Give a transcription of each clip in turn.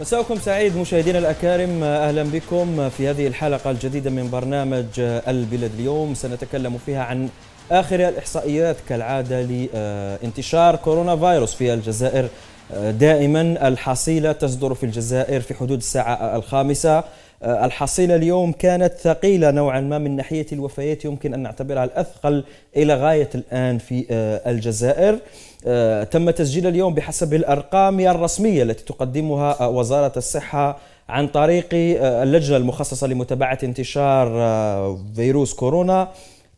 مساءكم سعيد مشاهدينا الأكارم أهلا بكم في هذه الحلقة الجديدة من برنامج البلاد اليوم سنتكلم فيها عن آخر الإحصائيات كالعادة لانتشار كورونا فيروس في الجزائر دائما الحصيلة تصدر في الجزائر في حدود الساعة الخامسة الحصيلة اليوم كانت ثقيلة نوعا ما من ناحية الوفيات يمكن أن نعتبرها الأثقل إلى غاية الآن في الجزائر آه، تم تسجيل اليوم بحسب الأرقام الرسمية التي تقدمها وزارة الصحة عن طريق آه، اللجنة المخصصة لمتابعة انتشار آه، فيروس كورونا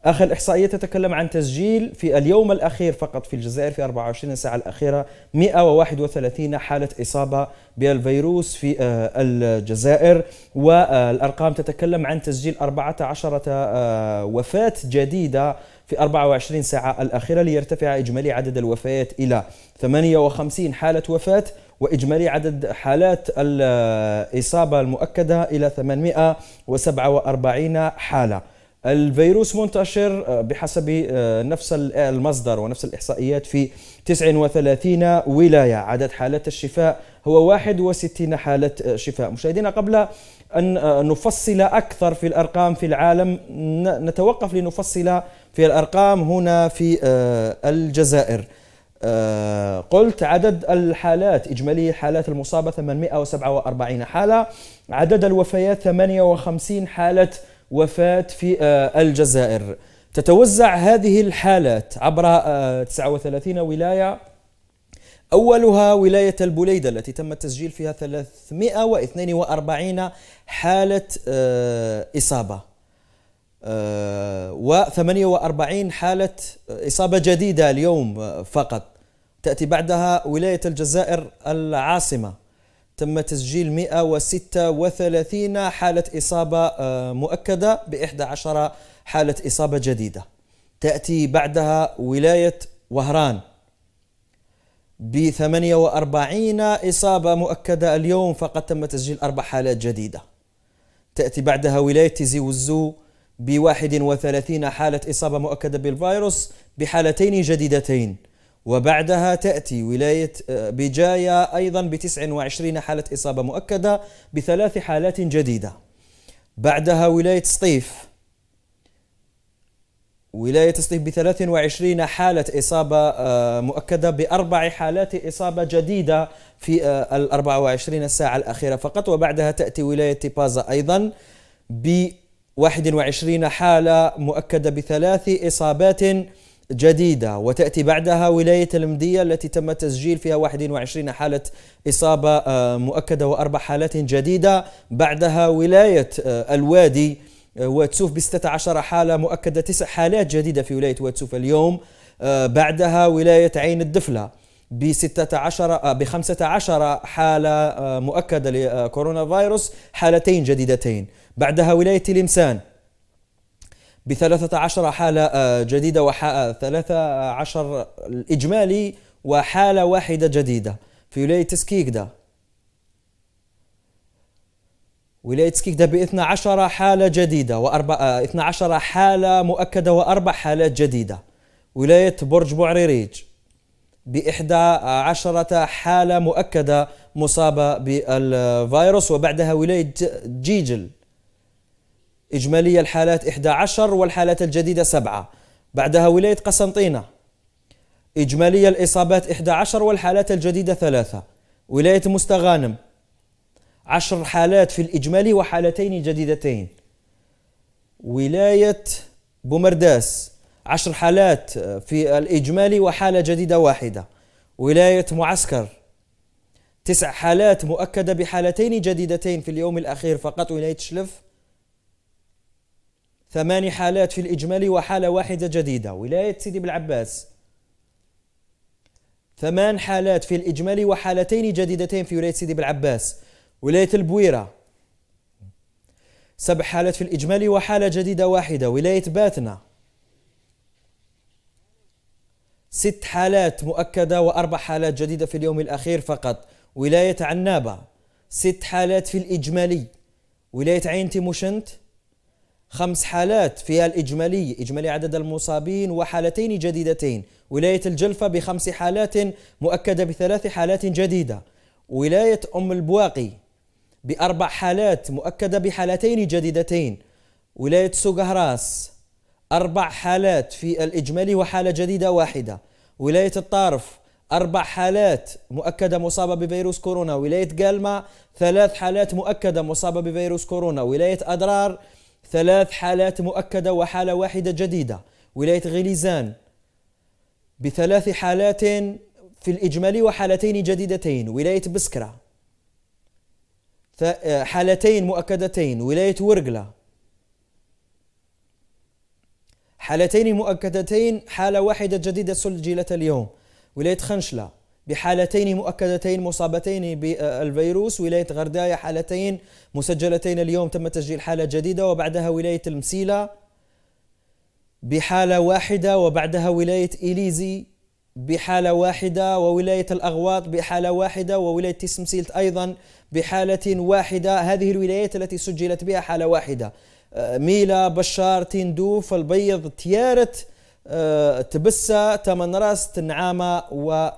آخر الاحصائيه تتكلم عن تسجيل في اليوم الأخير فقط في الجزائر في 24 ساعة الأخيرة 131 حالة إصابة بالفيروس في الجزائر والأرقام تتكلم عن تسجيل 14 وفاة جديدة في 24 ساعة الأخيرة ليرتفع إجمالي عدد الوفيات إلى 58 حالة وفاة وإجمالي عدد حالات الإصابة المؤكدة إلى 847 حالة الفيروس منتشر بحسب آه، نفس المصدر ونفس الإحصائيات في 39 ولاية عدد حالات الشفاء هو 61 حالة شفاء مشاهدينا قبل أن آه، نفصل أكثر في الأرقام في العالم نتوقف لنفصل في الأرقام هنا في آه، الجزائر آه، قلت عدد الحالات إجمالي حالات المصابة 847 حالة عدد الوفيات 58 حالة وفاة في الجزائر تتوزع هذه الحالات عبر 39 ولاية أولها ولاية البليدة التي تم التسجيل فيها 342 حالة آه، إصابة آه، و48 حالة آه، إصابة جديدة اليوم فقط تأتي بعدها ولاية الجزائر العاصمة تم تسجيل 136 حالة إصابة مؤكدة ب11 حالة إصابة جديدة تأتي بعدها ولاية وهران ب 48 إصابة مؤكدة اليوم فقد تم تسجيل أربع حالات جديدة تأتي بعدها ولاية تيزي وزو ب 31 حالة إصابة مؤكدة بالفيروس بحالتين جديدتين وبعدها تأتي ولاية آه، بجاية أيضا ب 29 حالة إصابة مؤكدة بثلاث حالات جديدة بعدها ولاية سطيف ولاية سطيف ب 23 حالة إصابة آه، مؤكدة بأربع حالات إصابة جديدة في ال 24 الساعة الأخيرة فقط وبعدها تأتي ولاية تيبازا أيضا ب 21 حالة مؤكدة بثلاث إصابات جديدة وتأتي بعدها ولاية المدية التي تم تسجيل فيها 21 حالة إصابة آه، مؤكدة وأربع حالات جديدة بعدها ولاية آه، الوادي آه، واتسوف ب 16 حالة مؤكدة تسع حالات جديدة في ولاية واتسوف اليوم آه، بعدها ولاية عين الدفلة ب 16 ب 15 حالة آه، مؤكدة لكورونا فيروس حالتين جديدتين بعدها ولاية تلمسان ب 13 حالة جديدة و 13 الإجمالي وحالة واحدة جديدة في ولاية تسكيكدا ولاية سكيك ب 12 حالة جديدة و 12 آه، حالة مؤكدة وأربع حالات جديدة ولاية برج بوعريريج ب 11 حالة مؤكدة مصابة بالفيروس وبعدها ولاية جيجل إجمالية الحالات 11 والحالات الجديدة سبعة بعدها ولاية قسنطينة إجمالية الإصابات 11 والحالات الجديدة ثلاثة ولاية مستغانم عشر حالات في الإجمالي وحالتين جديدتين ولاية بومرداس عشر حالات في الإجمالي وحالة جديدة واحدة ولاية معسكر تسع حالات مؤكدة بحالتين جديدتين في اليوم الأخير فقط ولاية شلف ثماني حالات في الإجمالي وحالة واحدة جديدة ولاية سيدي بالعباس ثمان حالات في الإجمالي وحالتين جديدتين في ولاية سيدي بالعباس ولاية البويرة سبع حالات في الإجمالي وحالة جديدة واحدة ولاية باتنا ست حالات مؤكدة وأربع حالات جديدة في اليوم الأخير فقط ولاية عنابة ست حالات في الإجمالي ولاية عين تيموشنت خمس حالات فيها الإجمالي إجمالي عدد المصابين وحالتين جديدتين ولاية الجلفة بخمس حالات مؤكدة بثلاث حالات جديدة ولاية أم البواقي بأربع حالات مؤكدة بحالتين جديدتين ولاية سوغهراس أربع حالات في الإجمالي وحالة جديدة واحدة ولاية الطارف أربع حالات مؤكدة مصابة بفيروس كورونا ولاية قالما ثلاث حالات مؤكدة مصابة بفيروس كورونا ولاية أدرار ثلاث حالات مؤكدة وحالة واحدة جديدة ولاية غليزان بثلاث حالات في الإجمالي وحالتين جديدتين ولاية بسكرة حالتين مؤكدتين ولاية ورقلة حالتين مؤكدتين حالة واحدة جديدة سجلت اليوم ولاية خنشلة بحالتين مؤكدتين مصابتين بالفيروس ولاية غرداية حالتين مسجلتين اليوم تم تسجيل حالة جديدة وبعدها ولاية المسيلة بحالة واحدة وبعدها ولاية إليزي بحالة واحدة وولاية الأغواط بحالة واحدة وولاية تسمسيلت أيضا بحالة واحدة هذه الولايات التي سجلت بها حالة واحدة آه، ميلا بشار تندوف البيض تيارة آه، تبسة تمنراس تنعامة و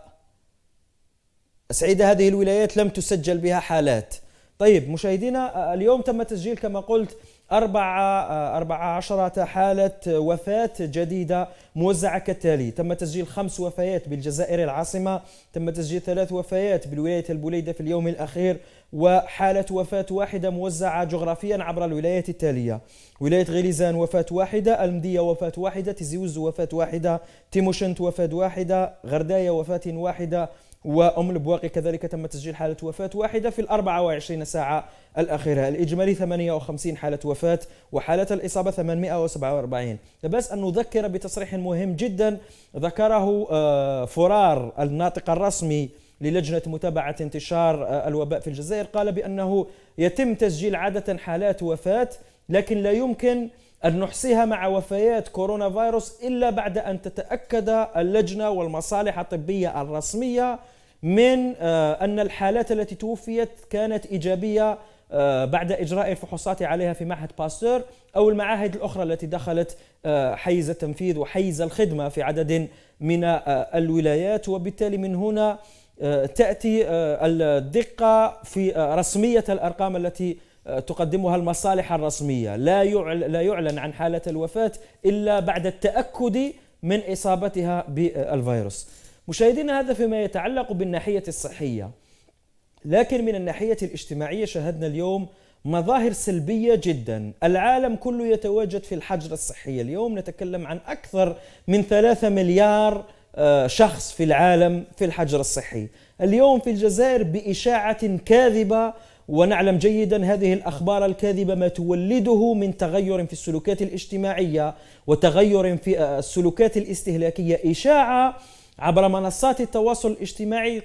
سعيدة هذه الولايات لم تسجل بها حالات طيب مشاهدينا آه، اليوم تم تسجيل كما قلت آه، أربعة عشرة حالة وفاة جديدة موزعة كالتالي تم تسجيل خمس وفيات بالجزائر العاصمة تم تسجيل ثلاث وفيات بالولاية البوليدة في اليوم الأخير وحالة وفاة واحدة موزعة جغرافيا عبر الولايات التالية ولاية غليزان وفاة واحدة المدية وفاة واحدة تزيوز وفاة واحدة تيموشنت وفاة واحدة غرداية وفاة واحدة وأم البواقي كذلك تم تسجيل حالة وفاة واحدة في ال 24 ساعة الأخيرة الإجمالي 58 حالة وفاة وحالة الإصابة 847 بس أن نذكر بتصريح مهم جدا ذكره آه، فرار الناطق الرسمي للجنة متابعة انتشار آه، الوباء في الجزائر قال بأنه يتم تسجيل عادة حالات وفاة لكن لا يمكن أن نحصيها مع وفيات كورونا فيروس إلا بعد أن تتأكد اللجنة والمصالح الطبية الرسمية من آه، أن الحالات التي توفيت كانت إيجابية آه، بعد إجراء الفحوصات عليها في معهد باستور أو المعاهد الأخرى التي دخلت آه، حيز التنفيذ وحيز الخدمة في عدد من الولايات وبالتالي من هنا تأتي الدقة في رسمية الأرقام التي تقدمها المصالح الرسمية لا لا يعلن عن حالة الوفاة إلا بعد التأكد من إصابتها بالفيروس مشاهدينا هذا فيما يتعلق بالناحية الصحية لكن من الناحية الاجتماعية شاهدنا اليوم مظاهر سلبية جدا العالم كله يتواجد في الحجر الصحي اليوم نتكلم عن أكثر من ثلاثة مليار آه، شخص في العالم في الحجر الصحي اليوم في الجزائر بإشاعة كاذبة ونعلم جيدا هذه الاخبار الكاذبه ما تولده من تغير في السلوكات الاجتماعيه وتغير في آه، السلوكات الاستهلاكيه اشاعه عبر منصات التواصل الاجتماعي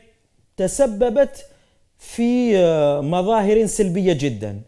تسببت في آه، مظاهر سلبيه جدا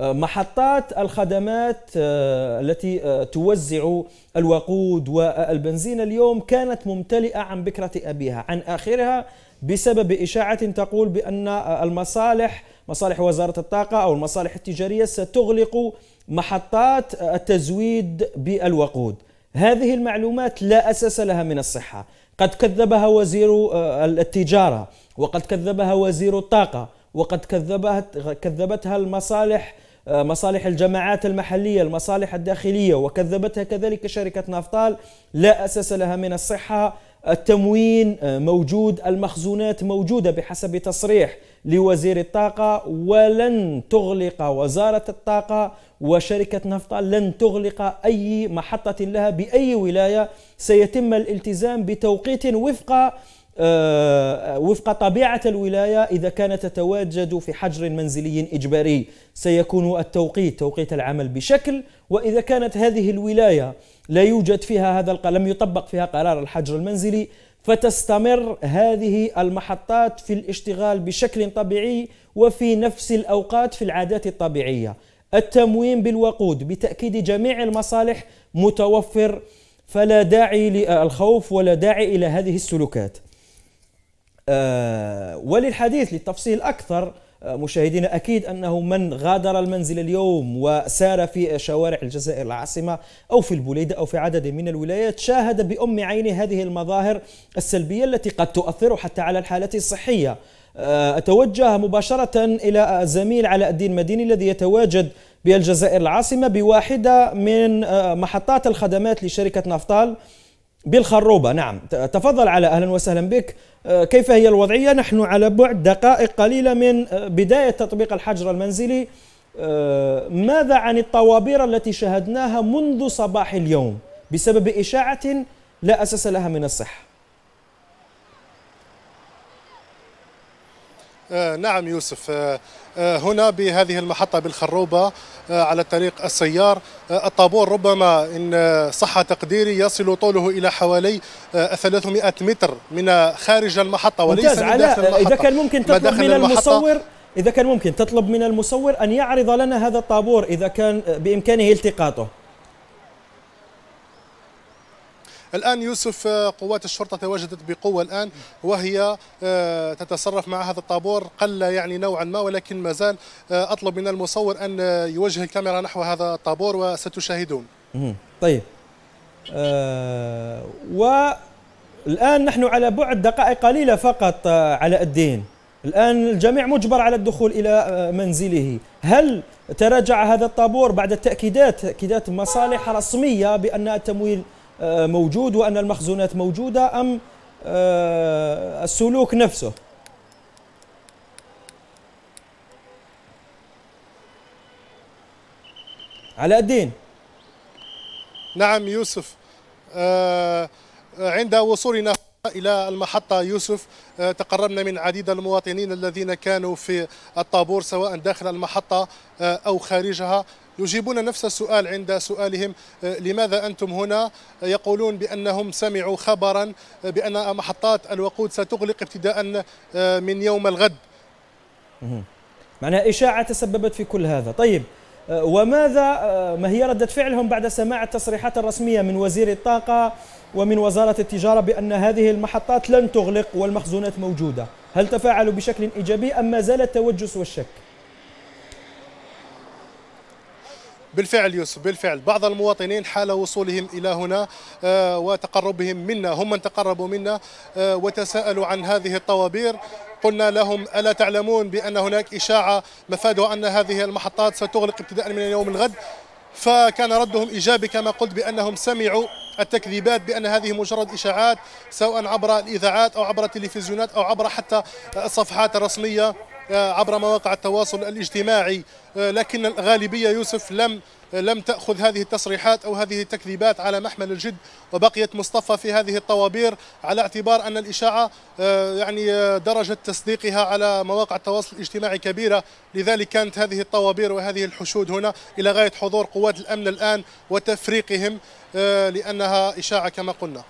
آه، محطات الخدمات آه، التي توزع الوقود والبنزين اليوم كانت ممتلئه عن بكره ابيها عن اخرها بسبب اشاعه تقول بان المصالح مصالح وزاره الطاقه او المصالح التجاريه ستغلق محطات التزويد بالوقود هذه المعلومات لا اساس لها من الصحه قد كذبها وزير آه، التجارة وقد كذبها وزير الطاقة وقد كذبت كذبتها المصالح آه، مصالح الجماعات المحلية المصالح الداخلية وكذبتها كذلك شركة نافطال لا أساس لها من الصحة التموين آه، موجود المخزونات موجودة بحسب تصريح لوزير الطاقة ولن تغلق وزارة الطاقة وشركة نفطة لن تغلق أي محطة لها بأي ولاية سيتم الالتزام بتوقيت وفق آه، وفق طبيعة الولاية إذا كانت تتواجد في حجر منزلي إجباري سيكون التوقيت توقيت العمل بشكل وإذا كانت هذه الولاية لا يوجد فيها هذا لم يطبق فيها قرار الحجر المنزلي فتستمر هذه المحطات في الاشتغال بشكل طبيعي وفي نفس الأوقات في العادات الطبيعية التموين بالوقود بتأكيد جميع المصالح متوفر فلا داعي للخوف ولا داعي إلى هذه السلوكات آه، وللحديث للتفصيل أكثر مشاهدينا أكيد أنه من غادر المنزل اليوم وسار في شوارع الجزائر العاصمة أو في البوليدة أو في عدد من الولايات شاهد بأم عينه هذه المظاهر السلبية التي قد تؤثر حتى على الحالة الصحية آه، أتوجه مباشرة إلى زميل علاء الدين مديني الذي يتواجد بالجزائر العاصمة بواحدة من آه، محطات الخدمات لشركة نفطال بالخروبة نعم تفضل على أهلا وسهلا بك آه، كيف هي الوضعية؟ نحن على بعد دقائق قليلة من آه، بداية تطبيق الحجر المنزلي آه، ماذا عن الطوابير التي شاهدناها منذ صباح اليوم بسبب إشاعة لا أساس لها من الصحة؟ آه، نعم يوسف آه، آه، هنا بهذه المحطة بالخروبة على طريق السيار الطابور ربما إن صح تقديري يصل طوله إلى حوالي 300 متر من خارج المحطة وليس من داخل المحطة إذا كان ممكن تطلب من المصور إذا كان ممكن تطلب من المصور أن يعرض لنا هذا الطابور إذا كان بإمكانه التقاطه الآن يوسف آه، قوات الشرطة تواجدت بقوة الآن وهي آه، تتصرف مع هذا الطابور قل يعني نوعا ما ولكن ما زال آه، أطلب من المصور أن يوجه الكاميرا نحو هذا الطابور وستشاهدون طيب والآن نحن على بعد دقائق قليلة فقط على الدين الآن الجميع مجبر على الدخول إلى منزله هل تراجع هذا الطابور بعد التأكيدات تأكيدات مصالح رسمية بأن التمويل آه، موجود وأن المخزونات موجودة أم آه، السلوك نفسه علاء الدين نعم يوسف آه، عند وصولنا إلى المحطة يوسف تقربنا من عديد المواطنين الذين كانوا في الطابور سواء داخل المحطة أو خارجها يجيبون نفس السؤال عند سؤالهم آه، لماذا أنتم هنا يقولون بأنهم سمعوا خبرا آه، بأن محطات الوقود ستغلق ابتداء آه، من يوم الغد معناها إشاعة تسببت في كل هذا طيب وماذا ما هي ردة فعلهم بعد سماع التصريحات الرسمية من وزير الطاقة ومن وزارة التجارة بأن هذه المحطات لن تغلق والمخزونات موجودة هل تفاعلوا بشكل إيجابي أم ما زال التوجس والشك؟ بالفعل يوسف بالفعل بعض المواطنين حال وصولهم إلى هنا آه، وتقربهم منا هم من تقربوا منا آه، وتساءلوا عن هذه الطوابير قلنا لهم ألا تعلمون بأن هناك إشاعة مفادها أن هذه المحطات ستغلق ابتداء من يوم الغد فكان ردهم إيجابي كما قلت بأنهم سمعوا التكذيبات بأن هذه مجرد إشاعات سواء عبر الإذاعات أو عبر التلفزيونات أو عبر حتى الصفحات الرسمية آه، عبر مواقع التواصل الاجتماعي آه، لكن الغالبية يوسف لم لم تأخذ هذه التصريحات أو هذه التكذيبات على محمل الجد وبقيت مصطفى في هذه الطوابير على اعتبار أن الإشاعة آه، يعني درجة تصديقها على مواقع التواصل الاجتماعي كبيرة لذلك كانت هذه الطوابير وهذه الحشود هنا إلى غاية حضور قوات الأمن الآن وتفريقهم لأنها إشاعة كما قلنا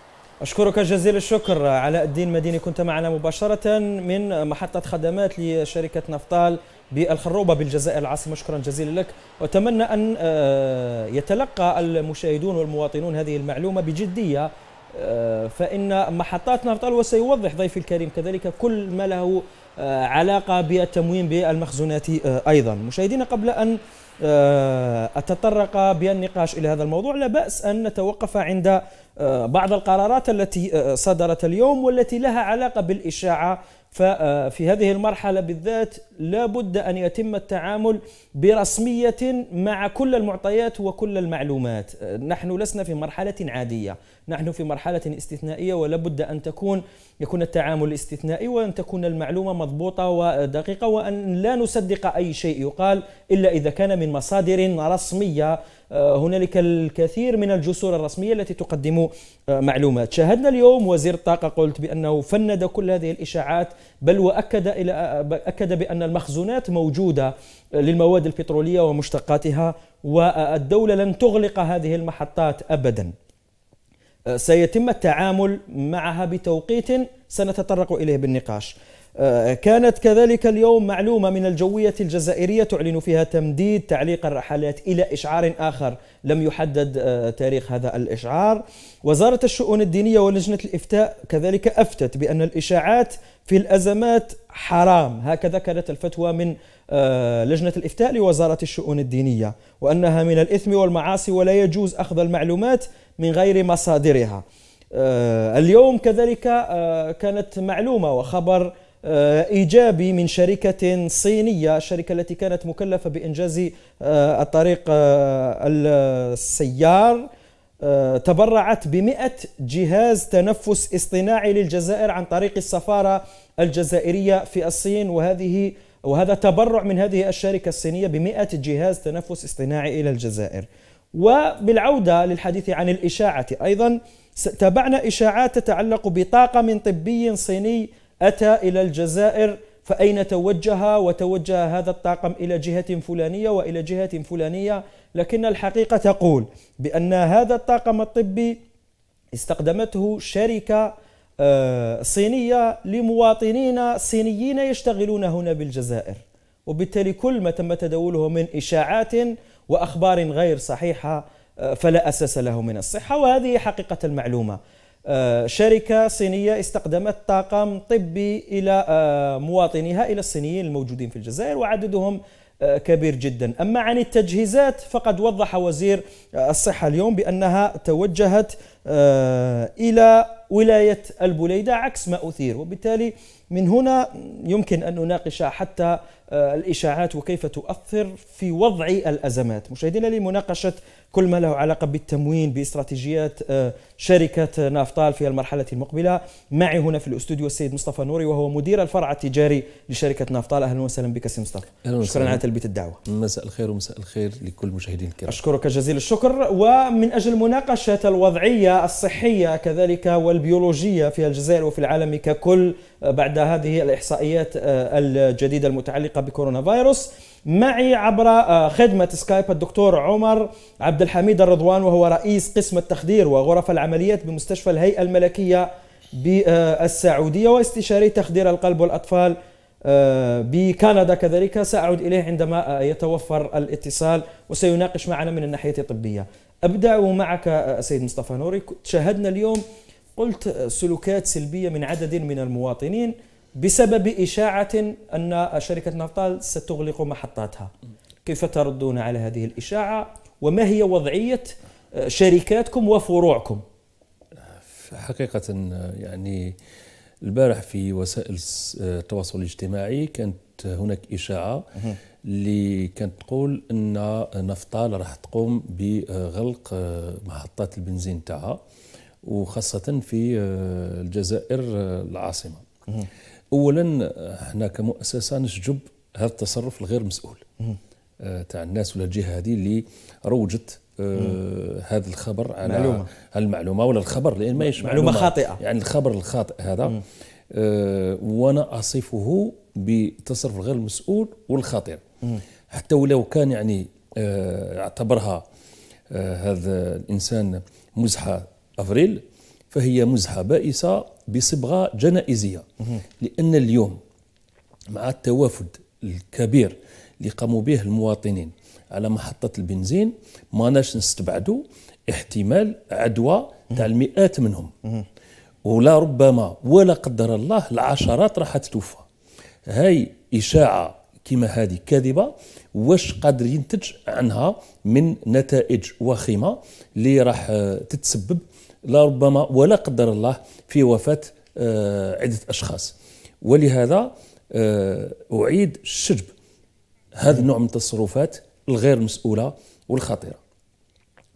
أشكرك جزيل الشكر علاء الدين مديني كنت معنا مباشرة من محطة خدمات لشركة نفطال بالخروبة بالجزائر العاصمة شكرا جزيلا لك وأتمنى أن آه، يتلقى المشاهدون والمواطنون هذه المعلومة بجدية آه، فإن محطات نفطال وسيوضح ضيفي الكريم كذلك كل ما له آه، علاقة بالتموين بالمخزونات أيضا مشاهدينا قبل أن آه، أتطرق بالنقاش إلى هذا الموضوع لا بأس أن نتوقف عند آه، بعض القرارات التي آه، صدرت اليوم والتي لها علاقة بالإشاعة ففي هذه المرحلة بالذات لا بد أن يتم التعامل برسمية مع كل المعطيات وكل المعلومات نحن لسنا في مرحلة عادية نحن في مرحلة استثنائية ولا بد أن تكون يكون التعامل استثنائي وأن تكون المعلومة مضبوطة ودقيقة وأن لا نصدق أي شيء يقال إلا إذا كان من مصادر رسمية آه، هنالك الكثير من الجسور الرسميه التي تقدم آه، معلومات شاهدنا اليوم وزير الطاقه قلت بانه فند كل هذه الاشاعات بل واكد الى اكد بان المخزونات موجوده آه، للمواد البتروليه ومشتقاتها والدوله لن تغلق هذه المحطات ابدا سيتم التعامل معها بتوقيت سنتطرق اليه بالنقاش آه، كانت كذلك اليوم معلومة من الجوية الجزائرية تعلن فيها تمديد تعليق الرحلات إلى إشعار آخر لم يحدد آه، تاريخ هذا الإشعار وزارة الشؤون الدينية ولجنة الإفتاء كذلك أفتت بأن الإشاعات في الأزمات حرام هكذا كانت الفتوى من آه، لجنة الإفتاء لوزارة الشؤون الدينية وأنها من الإثم والمعاصي ولا يجوز أخذ المعلومات من غير مصادرها اليوم كذلك كانت معلومة وخبر آه، إيجابي من شركة صينية الشركة التي كانت مكلفة بإنجاز آه، الطريق آه، السيار تبرعت بمئة جهاز تنفس اصطناعي للجزائر عن طريق السفارة الجزائرية في الصين وهذه وهذا تبرع من هذه الشركة الصينية بمئة جهاز تنفس اصطناعي إلى الجزائر وبالعودة للحديث عن الإشاعة أيضا تابعنا إشاعات تتعلق بطاقم طبي صيني أتى إلى الجزائر فأين توجه وتوجه هذا الطاقم إلى جهة فلانية وإلى جهة فلانية لكن الحقيقة تقول بأن هذا الطاقم الطبي استخدمته شركة آه، صينية لمواطنين صينيين يشتغلون هنا بالجزائر وبالتالي كل ما تم تداوله من إشاعات وأخبار غير صحيحة آه، فلا أساس له من الصحة وهذه حقيقة المعلومة آه، شركة صينية استقدمت طاقم طبي إلى آه، مواطنيها إلى الصينيين الموجودين في الجزائر وعددهم آه، كبير جدا أما عن التجهيزات فقد وضح وزير الصحة اليوم بأنها توجهت إلى ولاية البليدة عكس ما أثير وبالتالي من هنا يمكن أن نناقش حتى آه، الإشاعات وكيف تؤثر في وضع الأزمات مشاهدينا لمناقشة كل ما له علاقة بالتموين باستراتيجيات آه، شركة نافطال في المرحلة المقبلة معي هنا في الأستوديو السيد مصطفى نوري وهو مدير الفرع التجاري لشركة نافطال أهلا وسهلا بك سي مصطفى شكرا على تلبية الدعوة مساء الخير ومساء الخير لكل المشاهدين الكرام أشكرك جزيل الشكر ومن أجل مناقشة الوضعية الصحية كذلك والبيولوجية في الجزائر وفي العالم ككل بعد هذه الإحصائيات آه، الجديدة المتعلقة بكورونا فيروس معي عبر آه، خدمة سكايب الدكتور عمر عبد الحميد الرضوان وهو رئيس قسم التخدير وغرف العمليات بمستشفى الهيئة الملكية بالسعودية واستشاري تخدير القلب والأطفال آه، بكندا كذلك سأعود إليه عندما يتوفر الاتصال وسيناقش معنا من الناحية الطبية أبدأ معك سيد مصطفى نوري شاهدنا اليوم قلت سلوكات سلبية من عدد من المواطنين بسبب إشاعة أن شركة نفطال ستغلق محطاتها كيف تردون على هذه الإشاعة وما هي وضعية شركاتكم وفروعكم حقيقة يعني البارح في وسائل التواصل الاجتماعي كانت هناك إشاعة اللي كانت تقول أن نفطال راح تقوم بغلق محطات البنزين تاعها وخاصة في آه، الجزائر آه، العاصمة أولا احنا آه، كمؤسسة نشجب هذا التصرف الغير مسؤول تاع الناس ولا الجهة هذه اللي روجت هذا الخبر على معلومة. المعلومة ولا الخبر لأن ما معلومة, معلومة خاطئة يعني الخبر الخاطئ هذا وأنا أصفه بتصرف غير المسؤول والخطير حتى ولو كان يعني اعتبرها هذا الانسان مزحه أفريل فهي مزحة بائسة بصبغة جنائزية لأن اليوم مع التوافد الكبير اللي قاموا به المواطنين على محطة البنزين ما ناش نستبعدوا احتمال عدوى تاع المئات منهم ولا ربما ولا قدر الله العشرات راح تتوفى هاي إشاعة كما هذه كاذبة واش قادر ينتج عنها من نتائج وخيمة اللي راح تتسبب لربما ولا قدر الله في وفاة آه، عدة أشخاص ولهذا آه، أعيد الشجب هذا النوع من التصرفات الغير مسؤولة والخطيرة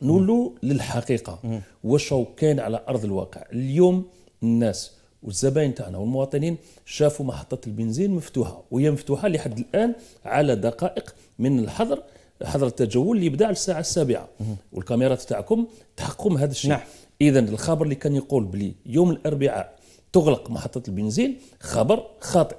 نولو للحقيقة واش كاين على أرض الواقع اليوم الناس والزبائن تاعنا والمواطنين شافوا محطة البنزين مفتوحة وهي مفتوحة لحد الآن على دقائق من الحظر حظر التجول اللي يبدا على الساعه السابعه والكاميرات تاعكم تحكم هذا الشيء نعم. اذا الخبر اللي كان يقول بلي يوم الاربعاء تغلق محطه البنزين خبر خاطئ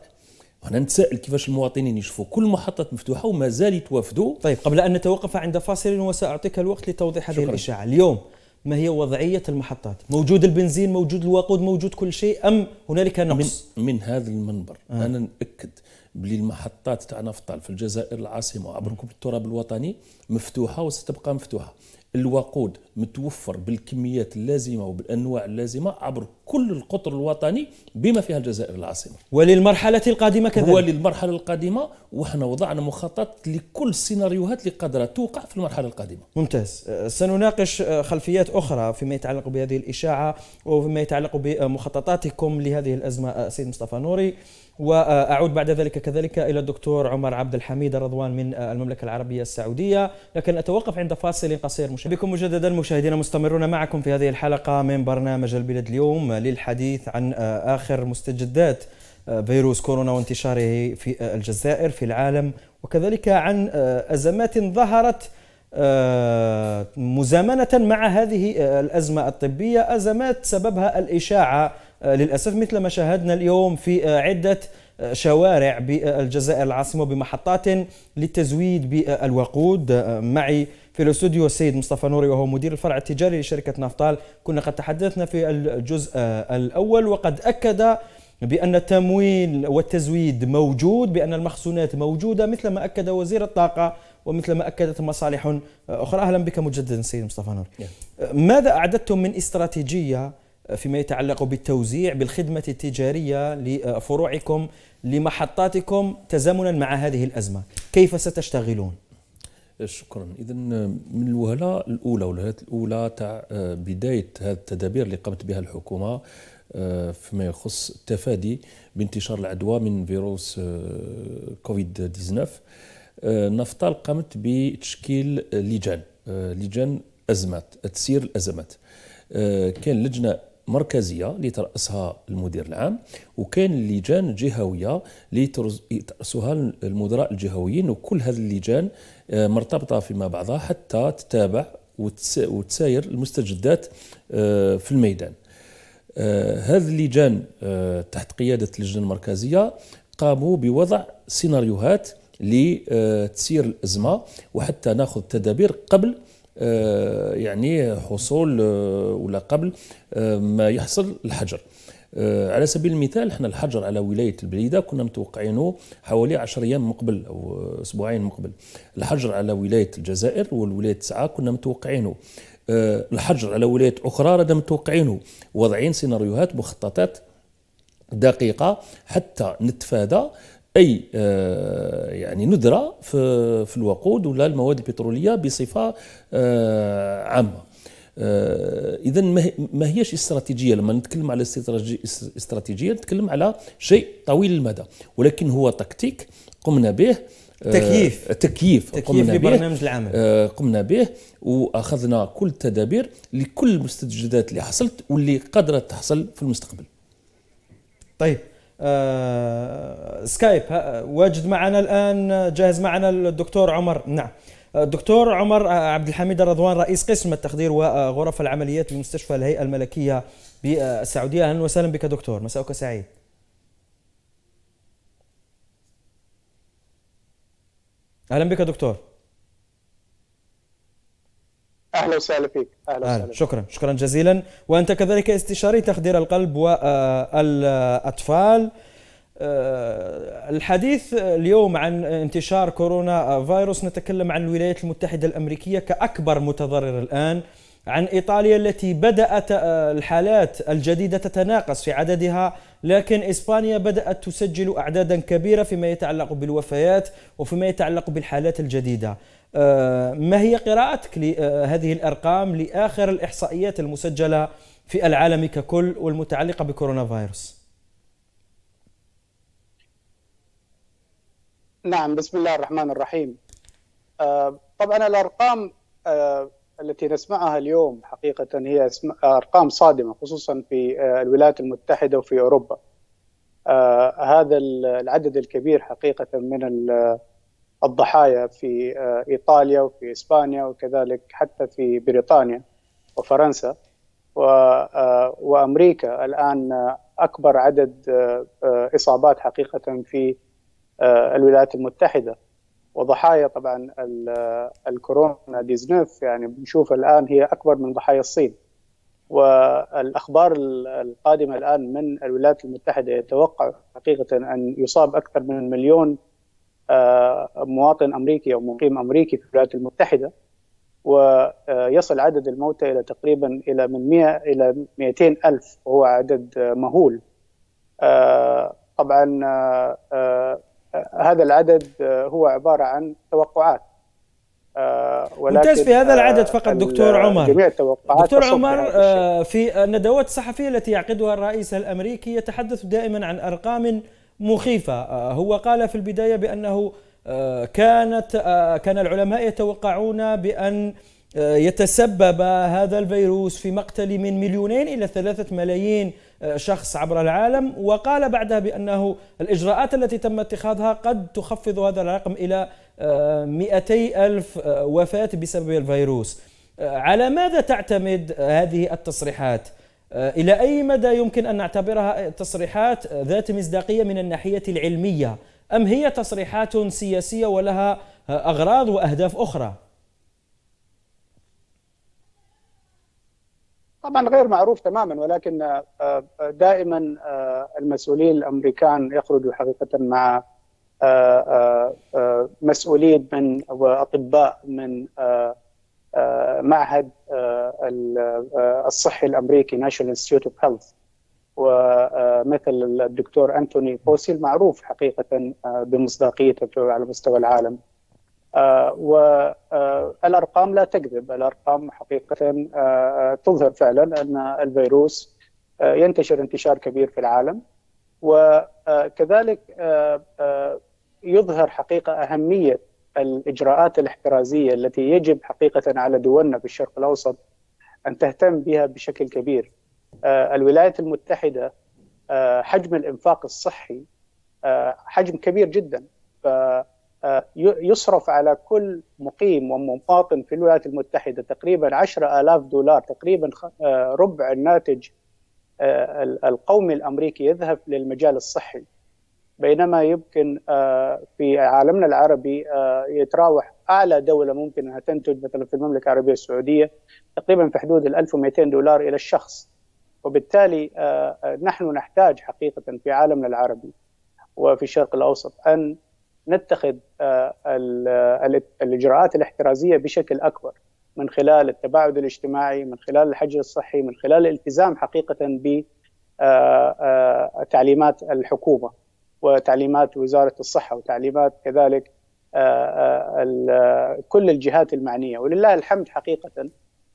هنا نتساءل كيفاش المواطنين يشوفوا كل محطه مفتوحه ومازال يتوافدوا طيب قبل ان نتوقف عند فاصل وساعطيك الوقت لتوضيح هذه الاشاعه اليوم ما هي وضعيه المحطات موجود البنزين موجود الوقود موجود كل شيء ام هنالك نقص من, من هذا المنبر آه. انا ناكد بلي المحطات تاع نفطال في الجزائر العاصمه وعبر كوب التراب الوطني مفتوحه وستبقى مفتوحه الوقود متوفر بالكميات اللازمه وبالانواع اللازمه عبر كل القطر الوطني بما فيها الجزائر العاصمه. وللمرحله القادمه كذلك. وللمرحله القادمه وحنا وضعنا مخطط لكل السيناريوهات اللي قادره توقع في المرحله القادمه. ممتاز، سنناقش خلفيات اخرى فيما يتعلق بهذه الاشاعه وفيما يتعلق بمخططاتكم لهذه الازمه سيد مصطفى نوري. واعود بعد ذلك كذلك الى الدكتور عمر عبد الحميد رضوان من المملكه العربيه السعوديه، لكن اتوقف عند فاصل قصير مشاهد. بكم مجددا مشاهدينا مستمرون معكم في هذه الحلقه من برنامج البلاد اليوم للحديث عن اخر مستجدات فيروس كورونا وانتشاره في الجزائر في العالم وكذلك عن ازمات ظهرت آه، مزامنه مع هذه الازمه الطبيه، ازمات سببها الاشاعه آه، للأسف مثل ما شاهدنا اليوم في آه، عدة آه، شوارع بالجزائر العاصمة بمحطات للتزويد بالوقود معي في الاستوديو السيد مصطفى نوري وهو مدير الفرع التجاري لشركة نافطال كنا قد تحدثنا في الجزء الأول وقد أكد بأن التمويل والتزويد موجود بأن المخزونات موجودة مثل ما أكد وزير الطاقة ومثل ما أكدت مصالح أخرى أهلا بك مجددا سيد مصطفى نوري نعم. ماذا أعددتم من استراتيجية فيما يتعلق بالتوزيع بالخدمة التجارية لفروعكم لمحطاتكم تزامنا مع هذه الأزمة كيف ستشتغلون؟ شكرا اذا من الوهله الاولى والوهلات الاولى تاع آه، بدايه هذه التدابير اللي قامت بها الحكومه آه، فيما يخص التفادي بانتشار العدوى من فيروس آه، كوفيد 19 نفطال قامت بتشكيل لجان لجان ازمات تسير الازمات كان لجنه مركزيه اللي تراسها المدير العام وكاين اللجان جهويه اللي تراسها المدراء الجهويين وكل هذه اللجان آه، مرتبطه فيما بعضها حتى تتابع وتساير المستجدات آه، في الميدان آه، هذه اللجان تحت قياده اللجنه المركزيه قاموا بوضع سيناريوهات لتسير الازمه وحتى ناخذ تدابير قبل آه، يعني حصول آه، ولا قبل آه، ما يحصل الحجر على سبيل المثال احنا الحجر على ولايه البليده كنا متوقعينه حوالي 10 ايام مقبل او اسبوعين مقبل الحجر على ولايه الجزائر والولايه تسعه كنا متوقعينه الحجر على ولايات اخرى رانا متوقعينه وضعين سيناريوهات مخططات دقيقه حتى نتفادى اي آه، يعني نذره في في الوقود ولا المواد البتروليه بصفه آه، عامه آه، اذا ما هيش استراتيجيه لما نتكلم على استراتيجيه نتكلم على شيء طويل المدى ولكن هو تكتيك قمنا به تكييف تكييف قمنا تكييف لبرنامج العمل قمنا به واخذنا كل التدابير لكل المستجدات اللي حصلت واللي قادره تحصل في المستقبل طيب آه، سكايب واجد معنا الان جاهز معنا الدكتور عمر نعم الدكتور آه، عمر آه، عبد الحميد الرضوان رئيس قسم التخدير وغرف العمليات بمستشفى الهيئه الملكيه بالسعوديه اهلا وسهلا بك دكتور مساءك سعيد اهلا بك دكتور اهلا وسهلا فيك اهلا وسهلا شكرا شكرا جزيلا وانت كذلك استشاري تخدير القلب والاطفال آه، آه، الحديث اليوم عن انتشار كورونا فيروس نتكلم عن الولايات المتحده الامريكيه كاكبر متضرر الان عن ايطاليا التي بدات آه، الحالات الجديده تتناقص في عددها لكن إسبانيا بدأت تسجل أعدادا كبيرة فيما يتعلق بالوفيات وفيما يتعلق بالحالات الجديدة آه، ما هي قراءتك لهذه آه، الأرقام لآخر الإحصائيات المسجلة في العالم ككل والمتعلقة بكورونا فيروس نعم بسم الله الرحمن الرحيم آه، طبعا الأرقام التي نسمعها اليوم حقيقة هي أرقام صادمة خصوصا في آه، الولايات المتحدة وفي أوروبا آه، هذا العدد الكبير حقيقة من الضحايا في آه، إيطاليا وفي إسبانيا وكذلك حتى في بريطانيا وفرنسا وأمريكا الآن أكبر عدد إصابات حقيقة في الولايات المتحدة وضحايا طبعا الكورونا 19 يعني بنشوف الان هي اكبر من ضحايا الصين والاخبار القادمه الان من الولايات المتحده يتوقع حقيقه ان يصاب اكثر من مليون آه، مواطن امريكي او مقيم امريكي في الولايات المتحده ويصل عدد الموتى الى تقريبا الى من 100 الى 200 الف وهو عدد مهول آه، طبعا آه، هذا العدد آه، هو عباره عن توقعات آه، ممتاز في هذا العدد فقط آه، دكتور عمر جميع التوقعات دكتور عمر في الندوات الصحفيه التي يعقدها الرئيس الامريكي يتحدث دائما عن ارقام مخيفه هو قال في البدايه بانه كانت كان العلماء يتوقعون بان يتسبب هذا الفيروس في مقتل من مليونين الى ثلاثه ملايين شخص عبر العالم وقال بعدها بأنه الإجراءات التي تم اتخاذها قد تخفض هذا الرقم إلى 200 آه، ألف آه، وفاة بسبب الفيروس آه، على ماذا تعتمد هذه التصريحات؟ إلى أي مدى يمكن أن نعتبرها تصريحات ذات مصداقية من الناحية العلمية أم هي تصريحات سياسية ولها أغراض وأهداف أخرى؟ طبعا غير معروف تماما ولكن آه، آه، دائما آه، المسؤولين الامريكان يخرجوا حقيقه مع مسؤولين من واطباء من معهد الصحي الامريكي ناشونال انستيتيوت اوف هيلث ومثل الدكتور انتوني فوسي المعروف حقيقه بمصداقيته على مستوى العالم آه، والارقام آه، لا تكذب الارقام حقيقه آه، تظهر فعلا ان الفيروس ينتشر انتشار كبير في العالم وكذلك يظهر حقيقه اهميه الاجراءات الاحترازيه التي يجب حقيقه على دولنا في الشرق الاوسط ان تهتم بها بشكل كبير. الولايات المتحده حجم الانفاق الصحي حجم كبير جدا ف يصرف على كل مقيم ومواطن في الولايات المتحدة تقريبا 10000 دولار تقريبا آه، ربع الناتج آه، القومي الأمريكي يذهب للمجال الصحي بينما يمكن آه، في عالمنا العربي يتراوح اعلى دوله ممكن انها تنتج مثلا في المملكه العربيه السعوديه تقريبا في حدود ال 1200 دولار الى الشخص وبالتالي نحن نحتاج حقيقه في عالمنا العربي وفي الشرق الاوسط ان نتخذ آه، آه، الاجراءات الاحترازيه بشكل اكبر من خلال التباعد الاجتماعي، من خلال الحجر الصحي، من خلال الالتزام حقيقه ب آه، تعليمات الحكومه وتعليمات وزاره الصحه وتعليمات كذلك كل الجهات المعنيه ولله الحمد حقيقه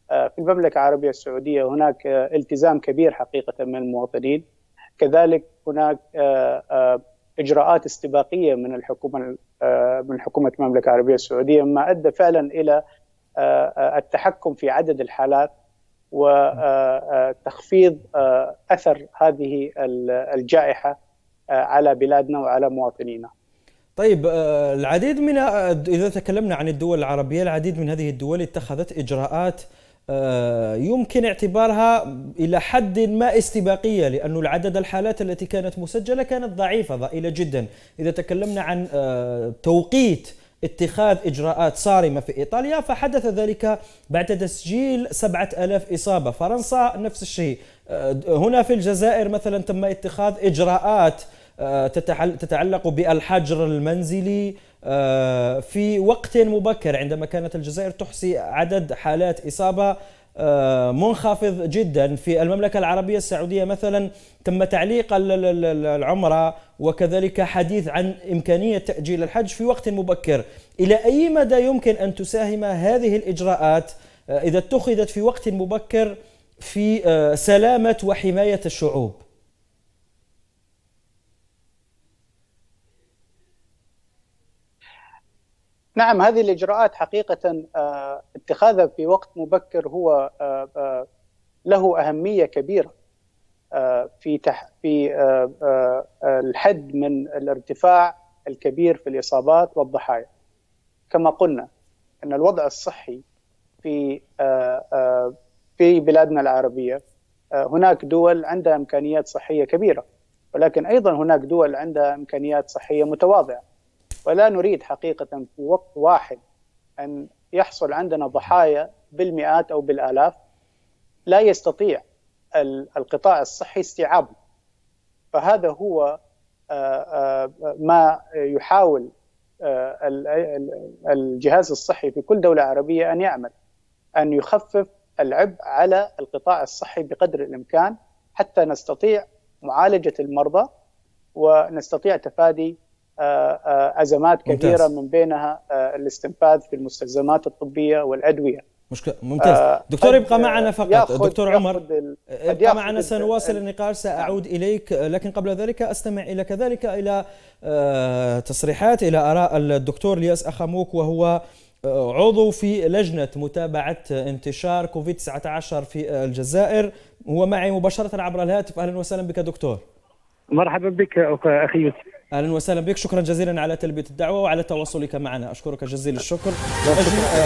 في المملكه العربيه السعوديه هناك التزام كبير حقيقه من المواطنين كذلك هناك اجراءات استباقيه من الحكومه آه، من حكومه المملكه العربيه السعوديه ما ادى فعلا الى آه، آه، التحكم في عدد الحالات وتخفيض اثر هذه الجائحه على بلادنا وعلى مواطنينا. طيب العديد من اذا تكلمنا عن الدول العربيه العديد من هذه الدول اتخذت اجراءات آه، يمكن اعتبارها إلى حد ما استباقية لأن العدد الحالات التي كانت مسجلة كانت ضعيفة ضئيلة جدا إذا تكلمنا عن آه، توقيت اتخاذ إجراءات صارمة في إيطاليا فحدث ذلك بعد تسجيل 7000 إصابة فرنسا نفس الشيء آه، هنا في الجزائر مثلا تم اتخاذ إجراءات تتعلق بالحجر المنزلي آه، في وقت مبكر عندما كانت الجزائر تحصي عدد حالات إصابة آه، منخفض جدا في المملكة العربية السعودية مثلا تم تعليق العمرة وكذلك حديث عن إمكانية تأجيل الحج في وقت مبكر إلى أي مدى يمكن أن تساهم هذه الإجراءات آه، إذا اتخذت في وقت مبكر في سلامة وحماية الشعوب؟ نعم هذه الإجراءات حقيقة آه، اتخاذها في وقت مبكر هو آه، آه، له أهمية كبيرة في في الحد من الارتفاع الكبير في الإصابات والضحايا كما قلنا أن الوضع الصحي في في بلادنا العربية هناك دول عندها إمكانيات صحية كبيرة ولكن أيضا هناك دول عندها إمكانيات صحية متواضعة ولا نريد حقيقة في وقت واحد أن يحصل عندنا ضحايا بالمئات أو بالآلاف لا يستطيع القطاع الصحي استيعابه فهذا هو آه، آه، ما يحاول آه، الجهاز الصحي في كل دولة عربية أن يعمل أن يخفف العبء على القطاع الصحي بقدر الإمكان حتى نستطيع معالجة المرضى ونستطيع تفادي آه، آه، ازمات كثيره ممتاز. من بينها آه، الاستنفاذ في المستلزمات الطبيه والادويه مشكلة ممتاز آه دكتور يبقى طيب، معنا فقط دكتور عمر يبقى معنا سنواصل النقاش سأعود إليك لكن قبل ذلك أستمع إلى كذلك إلى تصريحات إلى آراء الدكتور لياس اخاموك وهو عضو في لجنة متابعة انتشار كوفيد 19 في الجزائر هو معي مباشرة عبر الهاتف أهلا وسهلا بك دكتور مرحبا بك أخي يوسف اهلا وسهلا بك شكرا جزيلا على تلبيه الدعوه وعلى تواصلك معنا اشكرك جزيل الشكر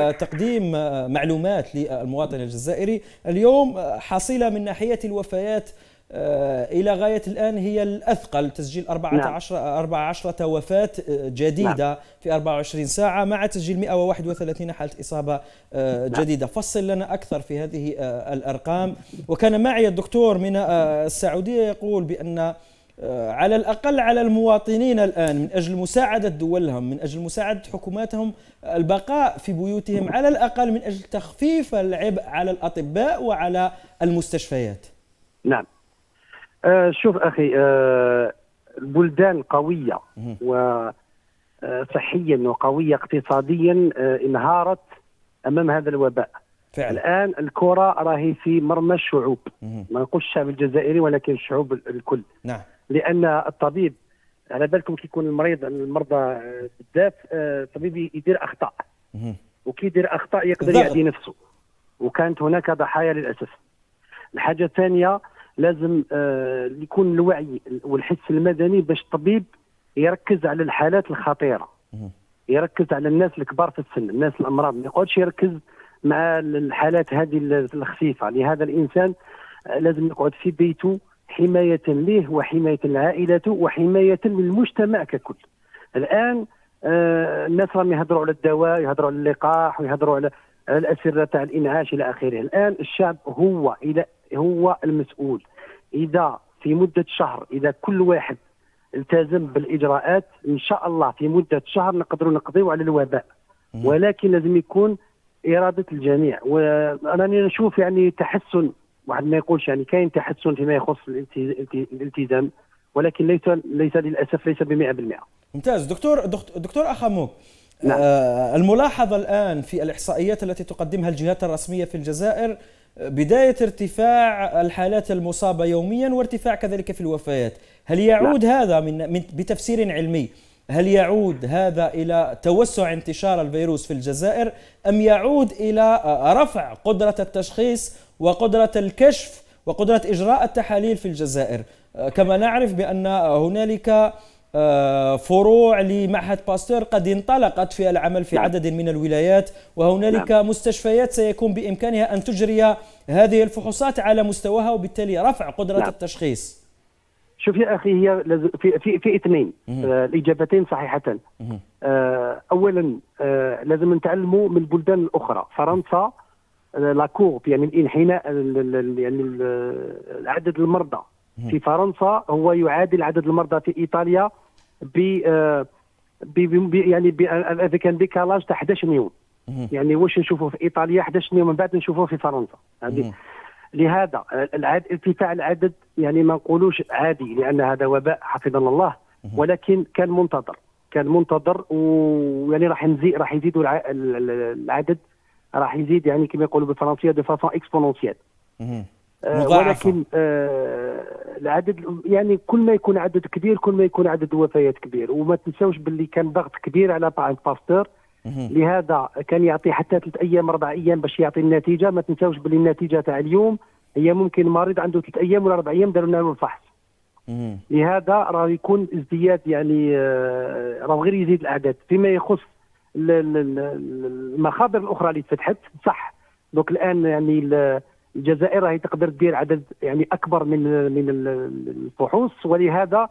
آه، تقديم آه، معلومات للمواطن الجزائري اليوم آه، حصيله من ناحيه الوفيات الى غايه الان هي الاثقل تسجيل 14 نعم. 14 وفاه جديده نعم. في 24 ساعه مع تسجيل 131 حاله اصابه نعم. جديده نعم. فصل لنا اكثر في هذه الارقام وكان معي الدكتور من السعوديه يقول بان آه، على الأقل على المواطنين الآن من أجل مساعدة دولهم من أجل مساعدة حكوماتهم البقاء في بيوتهم على الأقل من أجل تخفيف العبء على الأطباء وعلى المستشفيات نعم آه، شوف أخي آه، البلدان قوية وصحيا وقوية اقتصاديا انهارت أمام هذا الوباء فعلا. الآن الكرة راهي في مرمى الشعوب ما نقولش الشعب الجزائري ولكن الشعوب الكل نعم لان الطبيب على بالكم كي يكون المريض المرضى بالذات آه، الطبيب يدير اخطاء وكي يدير اخطاء يقدر يعدي نفسه وكانت هناك ضحايا للاسف الحاجه الثانيه لازم آه، يكون الوعي والحس المدني باش الطبيب يركز على الحالات الخطيره يركز على الناس الكبار في السن الناس الامراض ما يقعدش يركز مع الحالات هذه الخفيفه لهذا الانسان آه، لازم يقعد في بيته حماية ليه وحماية لعائلته وحماية للمجتمع ككل الآن آه، الناس راهم يهضروا على الدواء يهضروا على اللقاح ويهضروا على الأسرة تاع الإنعاش إلى آخره الآن الشعب هو إلى هو المسؤول إذا في مدة شهر إذا كل واحد التزم بالإجراءات إن شاء الله في مدة شهر نقدروا نقضيوا على الوباء ولكن لازم يكون إرادة الجميع وأنا نشوف يعني تحسن واحد ما يقولش يعني كاين تحسن فيما يخص الالتزام ولكن ليس ليس للاسف ليس ب 100% ممتاز دكتور دكتور اخاموك نعم. آه الملاحظه الان في الاحصائيات التي تقدمها الجهات الرسميه في الجزائر بدايه ارتفاع الحالات المصابه يوميا وارتفاع كذلك في الوفيات هل يعود نعم. هذا من, من بتفسير علمي هل يعود هذا الى توسع انتشار الفيروس في الجزائر ام يعود الى آه، رفع قدره التشخيص وقدرة الكشف وقدرة إجراء التحاليل في الجزائر آه، كما نعرف بأن هنالك آه، فروع لمعهد باستور قد انطلقت في العمل في نعم. عدد من الولايات وهنالك نعم. مستشفيات سيكون بإمكانها أن تجري هذه الفحوصات على مستواها وبالتالي رفع قدرة نعم. التشخيص شوف يا اخي هي في في, في اثنين آه الاجابتين صحيحتان آه اولا آه لازم نتعلموا من البلدان الاخرى فرنسا لا كورب يعني الانحناء يعني عدد المرضى في فرنسا هو يعادل عدد المرضى في ايطاليا ب آه، يعني كان ديكالاج تاع 11 يوم يعني واش نشوفوا في ايطاليا 11 يوم من بعد نشوفوا في فرنسا يعني لهذا ارتفاع العدد يعني ما نقولوش عادي لان هذا وباء حفظنا الله ولكن كان منتظر كان منتظر ويعني راح نزيد راح يزيدوا العدد راح يزيد يعني كما يقولوا بالفرنسيه دو فاسون اكسبونونسيال آه، ولكن آه العدد يعني كل ما يكون عدد كبير كل ما يكون عدد الوفيات كبير وما تنساوش باللي كان ضغط كبير على باعند باستور لهذا كان يعطي حتى ثلاث ايام اربع ايام باش يعطي النتيجه ما تنساوش باللي النتيجه تاع اليوم هي ممكن مريض عنده ثلاث ايام ولا اربع ايام داروا له الفحص لهذا راه يكون ازدياد يعني آه راه غير يزيد الاعداد فيما يخص المخابر الاخرى اللي تفتحت صح دونك الان يعني الجزائر راهي تقدر تدير عدد يعني اكبر من من الفحوص ولهذا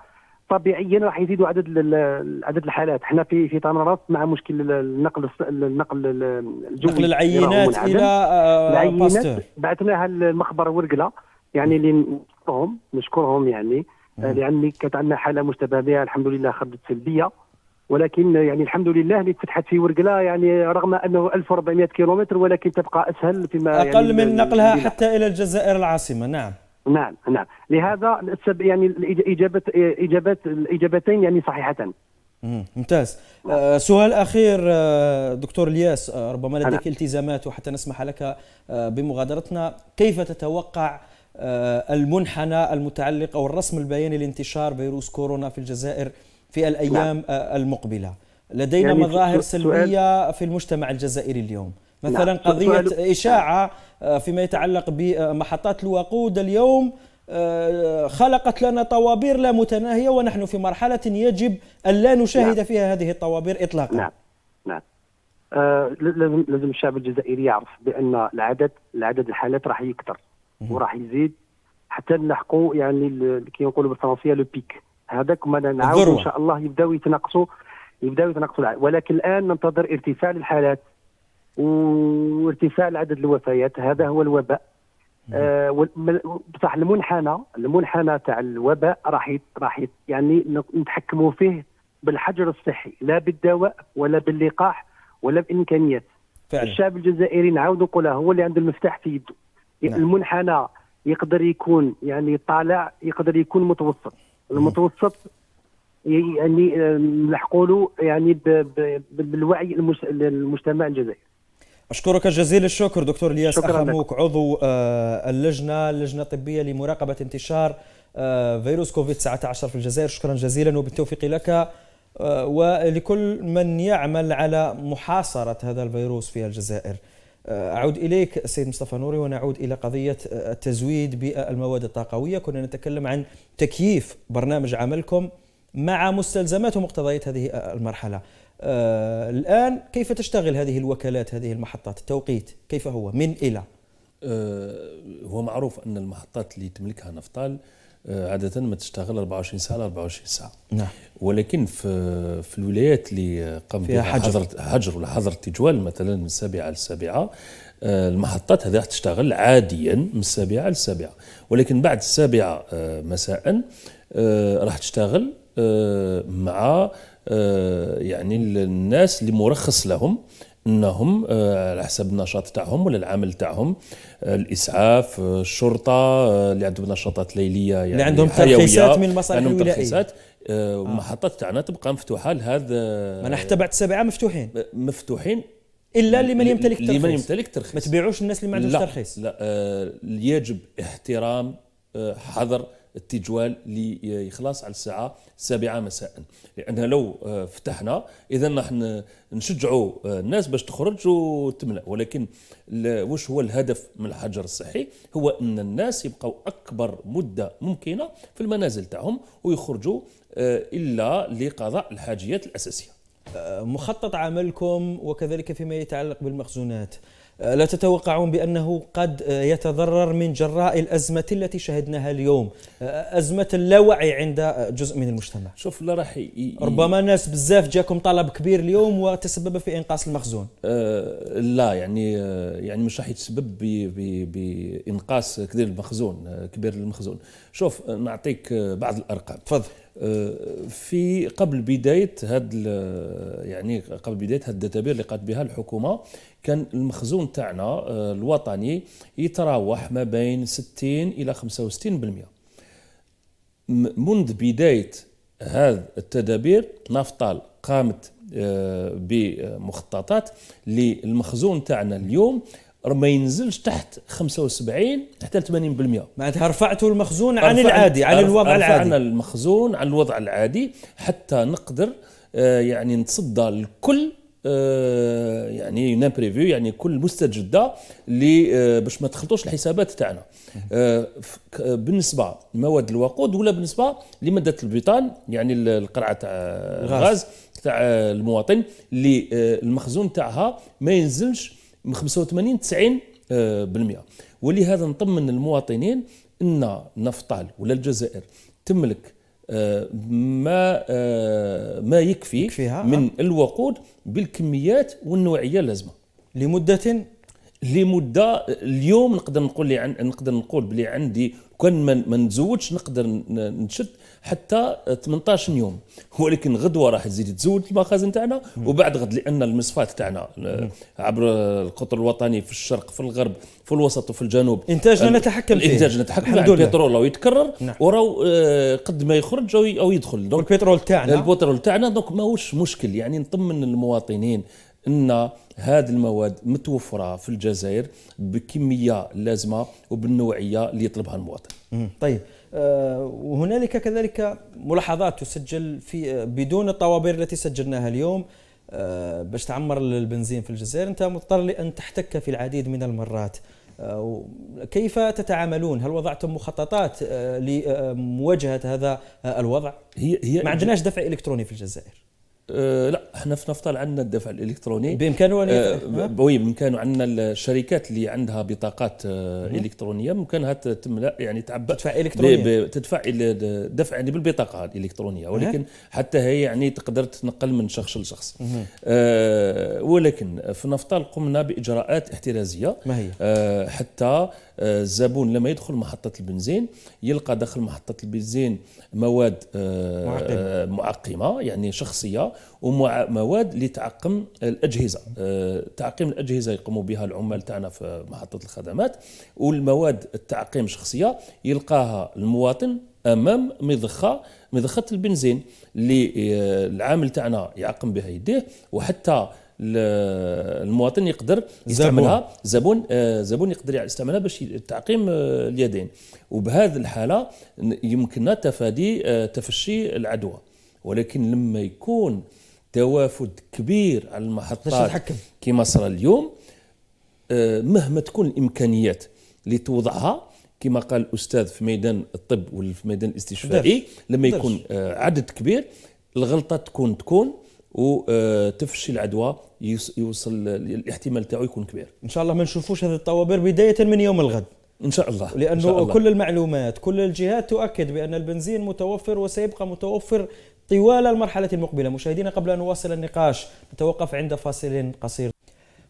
طبيعيا راح يزيدوا عدد عدد الحالات حنا في في طنرس مع مشكل النقل النقل الجوي نقل العينات الى آه، العينات بعثناها للمخبر ورقله يعني اللي نشكرهم نشكرهم يعني لان كانت عندنا حاله مشتبه بها الحمد لله خرجت سلبيه ولكن يعني الحمد لله اللي تفتحت في ورقله يعني رغم انه 1400 كيلومتر ولكن تبقى اسهل فيما اقل يعني من نقلها لله. حتى الى الجزائر العاصمه نعم نعم نعم لهذا يعني الاجابه اجابات الاجابتين يعني صحيحتان ممتاز آه، سؤال اخير آه، دكتور الياس آه، ربما لديك التزامات وحتى نسمح لك بمغادرتنا كيف تتوقع المنحنى المتعلق او الرسم البياني لانتشار فيروس كورونا في الجزائر في الأيام نعم. آه، المقبلة لدينا يعني مظاهر سلبية في المجتمع الجزائري اليوم نعم. مثلا نعم. قضية إشاعة آه، فيما يتعلق بمحطات الوقود اليوم آه، خلقت لنا طوابير لا متناهية ونحن في مرحلة يجب أن لا نشاهد نعم. فيها هذه الطوابير إطلاقا نعم نعم آه لازم لازم الشعب الجزائري يعرف بان العدد العدد الحالات راح يكثر وراح يزيد حتى نلحقوا يعني كي نقولوا بالفرنسيه لو بيك هذاك ما نعاود ان شاء الله يبداو يتناقصوا يبداو يتناقصوا ولكن الان ننتظر ارتفاع الحالات وارتفاع عدد الوفيات هذا هو الوباء آه بصح المنحنى المنحنى تاع الوباء راح راح يعني نتحكموا فيه بالحجر الصحي لا بالدواء ولا باللقاح ولا بامكانيات فعلا. الشعب الجزائري نعاود نقولها هو اللي عنده المفتاح في يده نعم. المنحنى يقدر يكون يعني طالع يقدر يكون متوسط المتوسط يعني نلحقوا له يعني بالوعي المجتمع الجزائري أشكرك جزيل الشكر دكتور الياس أخموك عضو آه، اللجنة اللجنة الطبية لمراقبة انتشار آه، فيروس كوفيد 19 في الجزائر شكرا جزيلا وبالتوفيق لك آه، ولكل من يعمل على محاصرة هذا الفيروس في الجزائر آه، أعود إليك السيد مصطفى نوري ونعود إلى قضية التزويد آه، بالمواد الطاقوية كنا نتكلم عن تكييف برنامج عملكم مع مستلزمات ومقتضيات هذه المرحلة آه، الآن كيف تشتغل هذه الوكالات هذه المحطات التوقيت كيف هو من إلى هو معروف أن المحطات اللي تملكها نفطال آه، عادة ما تشتغل 24 ساعة 24 ساعة نعم ولكن في في الولايات اللي قام فيها حجر حجر ولا حظر تجوال مثلا من السابعة للسابعة آه، المحطات هذه راح تشتغل عاديا من السابعة للسابعة ولكن بعد السابعة آه، مساء راح تشتغل مع يعني الناس اللي مرخص لهم انهم آه، على حسب النشاط تاعهم ولا العمل تاعهم آه، الاسعاف آه، الشرطه اللي عندهم نشاطات ليليه يعني اللي عندهم ترخيصات من المصالح عندهم ترخيصات المحطات آه. تاعنا تبقى مفتوحه لهذا ما حتى بعد سبعه مفتوحين مفتوحين الا لمن يمتلك ترخيص لمن يمتلك ترخيص ما تبيعوش الناس اللي ما عندهمش ترخيص لا, لا آه يجب احترام آه حظر التجوال ليخلص على الساعة السابعة مساء لان لو آه، فتحنا إذا نحن نشجعوا آه، الناس باش تخرج وتملأ ولكن واش هو الهدف من الحجر الصحي هو أن الناس يبقوا أكبر مدة ممكنة في المنازل تاعهم ويخرجوا آه، إلا لقضاء الحاجيات الأساسية مخطط عملكم وكذلك فيما يتعلق بالمخزونات آه، لا تتوقعون بأنه قد آه، يتضرر من جراء الأزمة التي شهدناها اليوم آه، أزمة اللاوعي عند جزء من المجتمع شوف لا راح ربما ناس بزاف جاكم طلب كبير اليوم وتسبب في إنقاص المخزون آه لا يعني يعني مش راح يتسبب بإنقاص كبير المخزون كبير المخزون شوف نعطيك بعض الأرقام تفضل في قبل بدايه هاد يعني قبل بدايه هاد الدتابير اللي قامت بها الحكومه كان المخزون تاعنا آه، الوطني يتراوح ما بين 60 الى 65% منذ بدايه هذه التدابير نفطال قامت آه، بمخططات للمخزون تاعنا اليوم راه ما ينزلش تحت 75 حتى 80% معناتها رفعتوا المخزون عن العادي عن الوضع العادي رفعنا المخزون عن الوضع العادي حتى نقدر آه، يعني نتصدى لكل آه، يعني يون بريفيو يعني كل مستجده اللي آه، باش ما تخلطوش الحسابات تاعنا بالنسبه لمواد الوقود ولا بالنسبه لماده البيطان يعني القرعه تاع الغاز تاع المواطن اللي المخزون تاعها ما ينزلش من 85 90 آه، بالمئة ولهذا نطمن المواطنين ان نفطال ولا الجزائر تملك آه، ما آه، ما يكفي من الوقود بالكميات والنوعيه اللازمه لمده لمده اليوم نقدر نقول لي عن... نقدر نقول بلي عندي كان ما نتزوجش نقدر نشد حتى 18 يوم ولكن غدوه راح تزيد تزود المخازن تاعنا وبعد غد لان المصفات تاعنا عبر القطر الوطني في الشرق في الغرب في الوسط وفي الجنوب انتاجنا نتحكم فيه انتاجنا نتحكم فيه البترول او يتكرر نعم. وراو آه، قد ما يخرج او, أو يدخل البترول تاعنا البترول تاعنا دونك ماهوش مشكل يعني نطمن المواطنين ان هذه المواد متوفره في الجزائر بكميه لازمه وبالنوعيه اللي يطلبها المواطن. طيب آه، وهنالك كذلك ملاحظات تسجل في آه، بدون الطوابير التي سجلناها اليوم آه، باش تعمر البنزين في الجزائر انت مضطر لان تحتك في العديد من المرات كيف تتعاملون؟ هل وضعتم مخططات لمواجهه هذا الوضع؟ هي هي ما عندناش دفع الكتروني في الجزائر. آه، لا احنا في نفطال عندنا الدفع الالكتروني بامكانه ان آه، نعم. وي بامكانه عندنا الشركات اللي عندها بطاقات آه، مم. الكترونيه بامكانها تملا يعني تعبى تدفع الكترونيا تدفع الدفع يعني بالبطاقه الالكترونيه ولكن مم. حتى هي يعني تقدر تنقل من شخص لشخص آه ولكن في نفطال قمنا باجراءات احترازيه ما هي؟ آه حتى الزبون لما يدخل محطة البنزين يلقى داخل محطة البنزين مواد آه، معقمة, آه، معقمة يعني شخصية ومواد لتعقم الأجهزة آه، تعقيم الأجهزة يقوموا بها العمال تاعنا في محطة الخدمات والمواد التعقيم شخصية يلقاها المواطن امام مضخه مضخه البنزين اللي العامل تاعنا يعقم بها يديه وحتى المواطن يقدر يستعملها زبون آه، زبون يقدر يستعملها باش تعقيم آه، اليدين وبهذه الحاله يمكننا تفادي آه، تفشي العدوى ولكن لما يكون توافد كبير على المحطات كما صار اليوم مهما تكون الامكانيات اللي توضعها كما قال الاستاذ في ميدان الطب ولا في ميدان الاستشفائي لما يكون عدد كبير الغلطه تكون تكون وتفشي آه، العدوى يوصل الاحتمال تاعو يكون كبير ان شاء الله ما نشوفوش هذه الطوابير بدايه من يوم الغد ان شاء الله لانه إن شاء الله. كل المعلومات كل الجهات تؤكد بان البنزين متوفر وسيبقى متوفر طوال المرحله المقبله مشاهدينا قبل ان نواصل النقاش نتوقف عند فاصل قصير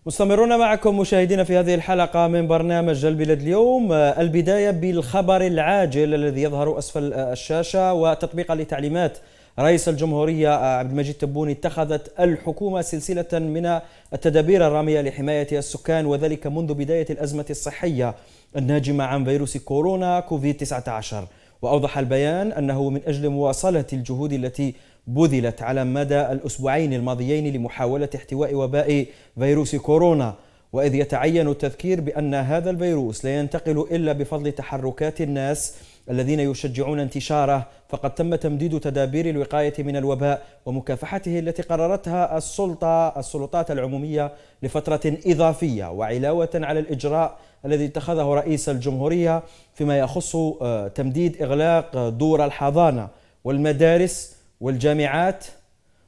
مستمرون معكم مشاهدينا في هذه الحلقة من برنامج البلاد اليوم آه، البداية بالخبر العاجل الذي يظهر أسفل آه، الشاشة وتطبيقا لتعليمات رئيس الجمهورية آه، عبد المجيد تبوني اتخذت الحكومة سلسلة من التدابير الرامية لحماية السكان وذلك منذ بداية الأزمة الصحية الناجمة عن فيروس كورونا كوفيد 19 وأوضح البيان أنه من أجل مواصلة الجهود التي بذلت على مدى الأسبوعين الماضيين لمحاولة احتواء وباء فيروس كورونا وإذ يتعين التذكير بأن هذا الفيروس لا ينتقل إلا بفضل تحركات الناس الذين يشجعون انتشاره فقد تم تمديد تدابير الوقاية من الوباء ومكافحته التي قررتها السلطة السلطات العمومية لفترة إضافية وعلاوة على الإجراء الذي اتخذه رئيس الجمهورية فيما يخص آه، تمديد إغلاق دور الحضانة والمدارس والجامعات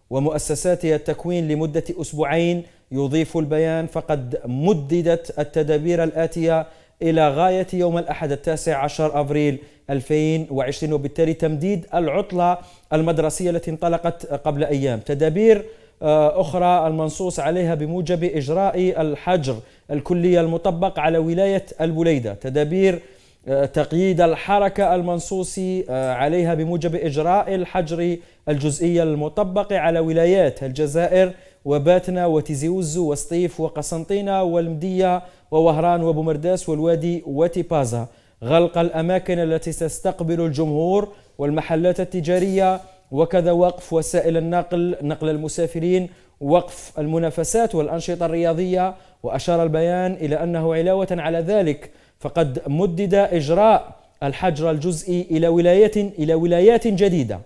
ومؤسسات التكوين لمدة أسبوعين يضيف البيان فقد مددت التدابير الآتية إلى غاية يوم الأحد التاسع عشر أبريل 2020 وبالتالي تمديد العطلة المدرسية التي انطلقت قبل أيام تدابير آه، أخرى المنصوص عليها بموجب إجراء الحجر الكلي المطبق على ولاية البليدة تدابير آه، تقييد الحركة المنصوص آه، عليها بموجب إجراء الحجر الجزئي المطبق على ولايات الجزائر وباتنا وتيزيوزو وسطيف وقسنطينة والمدية ووهران وبومرداس والوادي وتيبازا غلق الأماكن التي تستقبل الجمهور والمحلات التجارية وكذا وقف وسائل النقل نقل المسافرين وقف المنافسات والأنشطة الرياضية وأشار البيان إلى أنه علاوة على ذلك فقد مدد إجراء الحجر الجزئي إلى ولايات إلى ولايات جديدة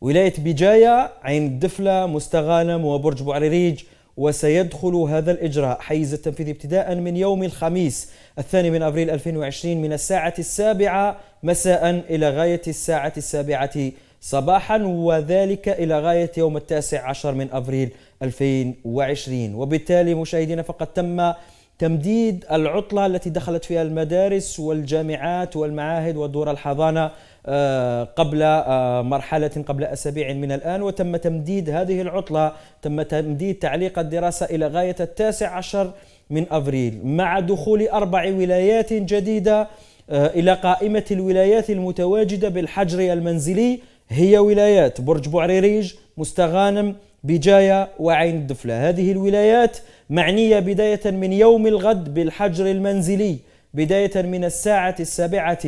ولاية بجاية عين الدفلة مستغانم وبرج بوعريريج وسيدخل هذا الإجراء حيز التنفيذ ابتداء من يوم الخميس الثاني من أبريل 2020 من الساعة السابعة مساء إلى غاية الساعة السابعة صباحا وذلك إلى غاية يوم التاسع عشر من أبريل 2020 وبالتالي مشاهدينا فقد تم تمديد العطلة التي دخلت فيها المدارس والجامعات والمعاهد ودور الحضانة آه، قبل آه، مرحلة قبل أسابيع من الآن وتم تمديد هذه العطلة تم تمديد تعليق الدراسة إلى غاية التاسع عشر من أفريل مع دخول أربع ولايات جديدة آه، إلى قائمة الولايات المتواجدة بالحجر المنزلي هي ولايات برج بوعريريج مستغانم بجاية وعين الدفلة هذه الولايات معنية بداية من يوم الغد بالحجر المنزلي بداية من الساعة السابعة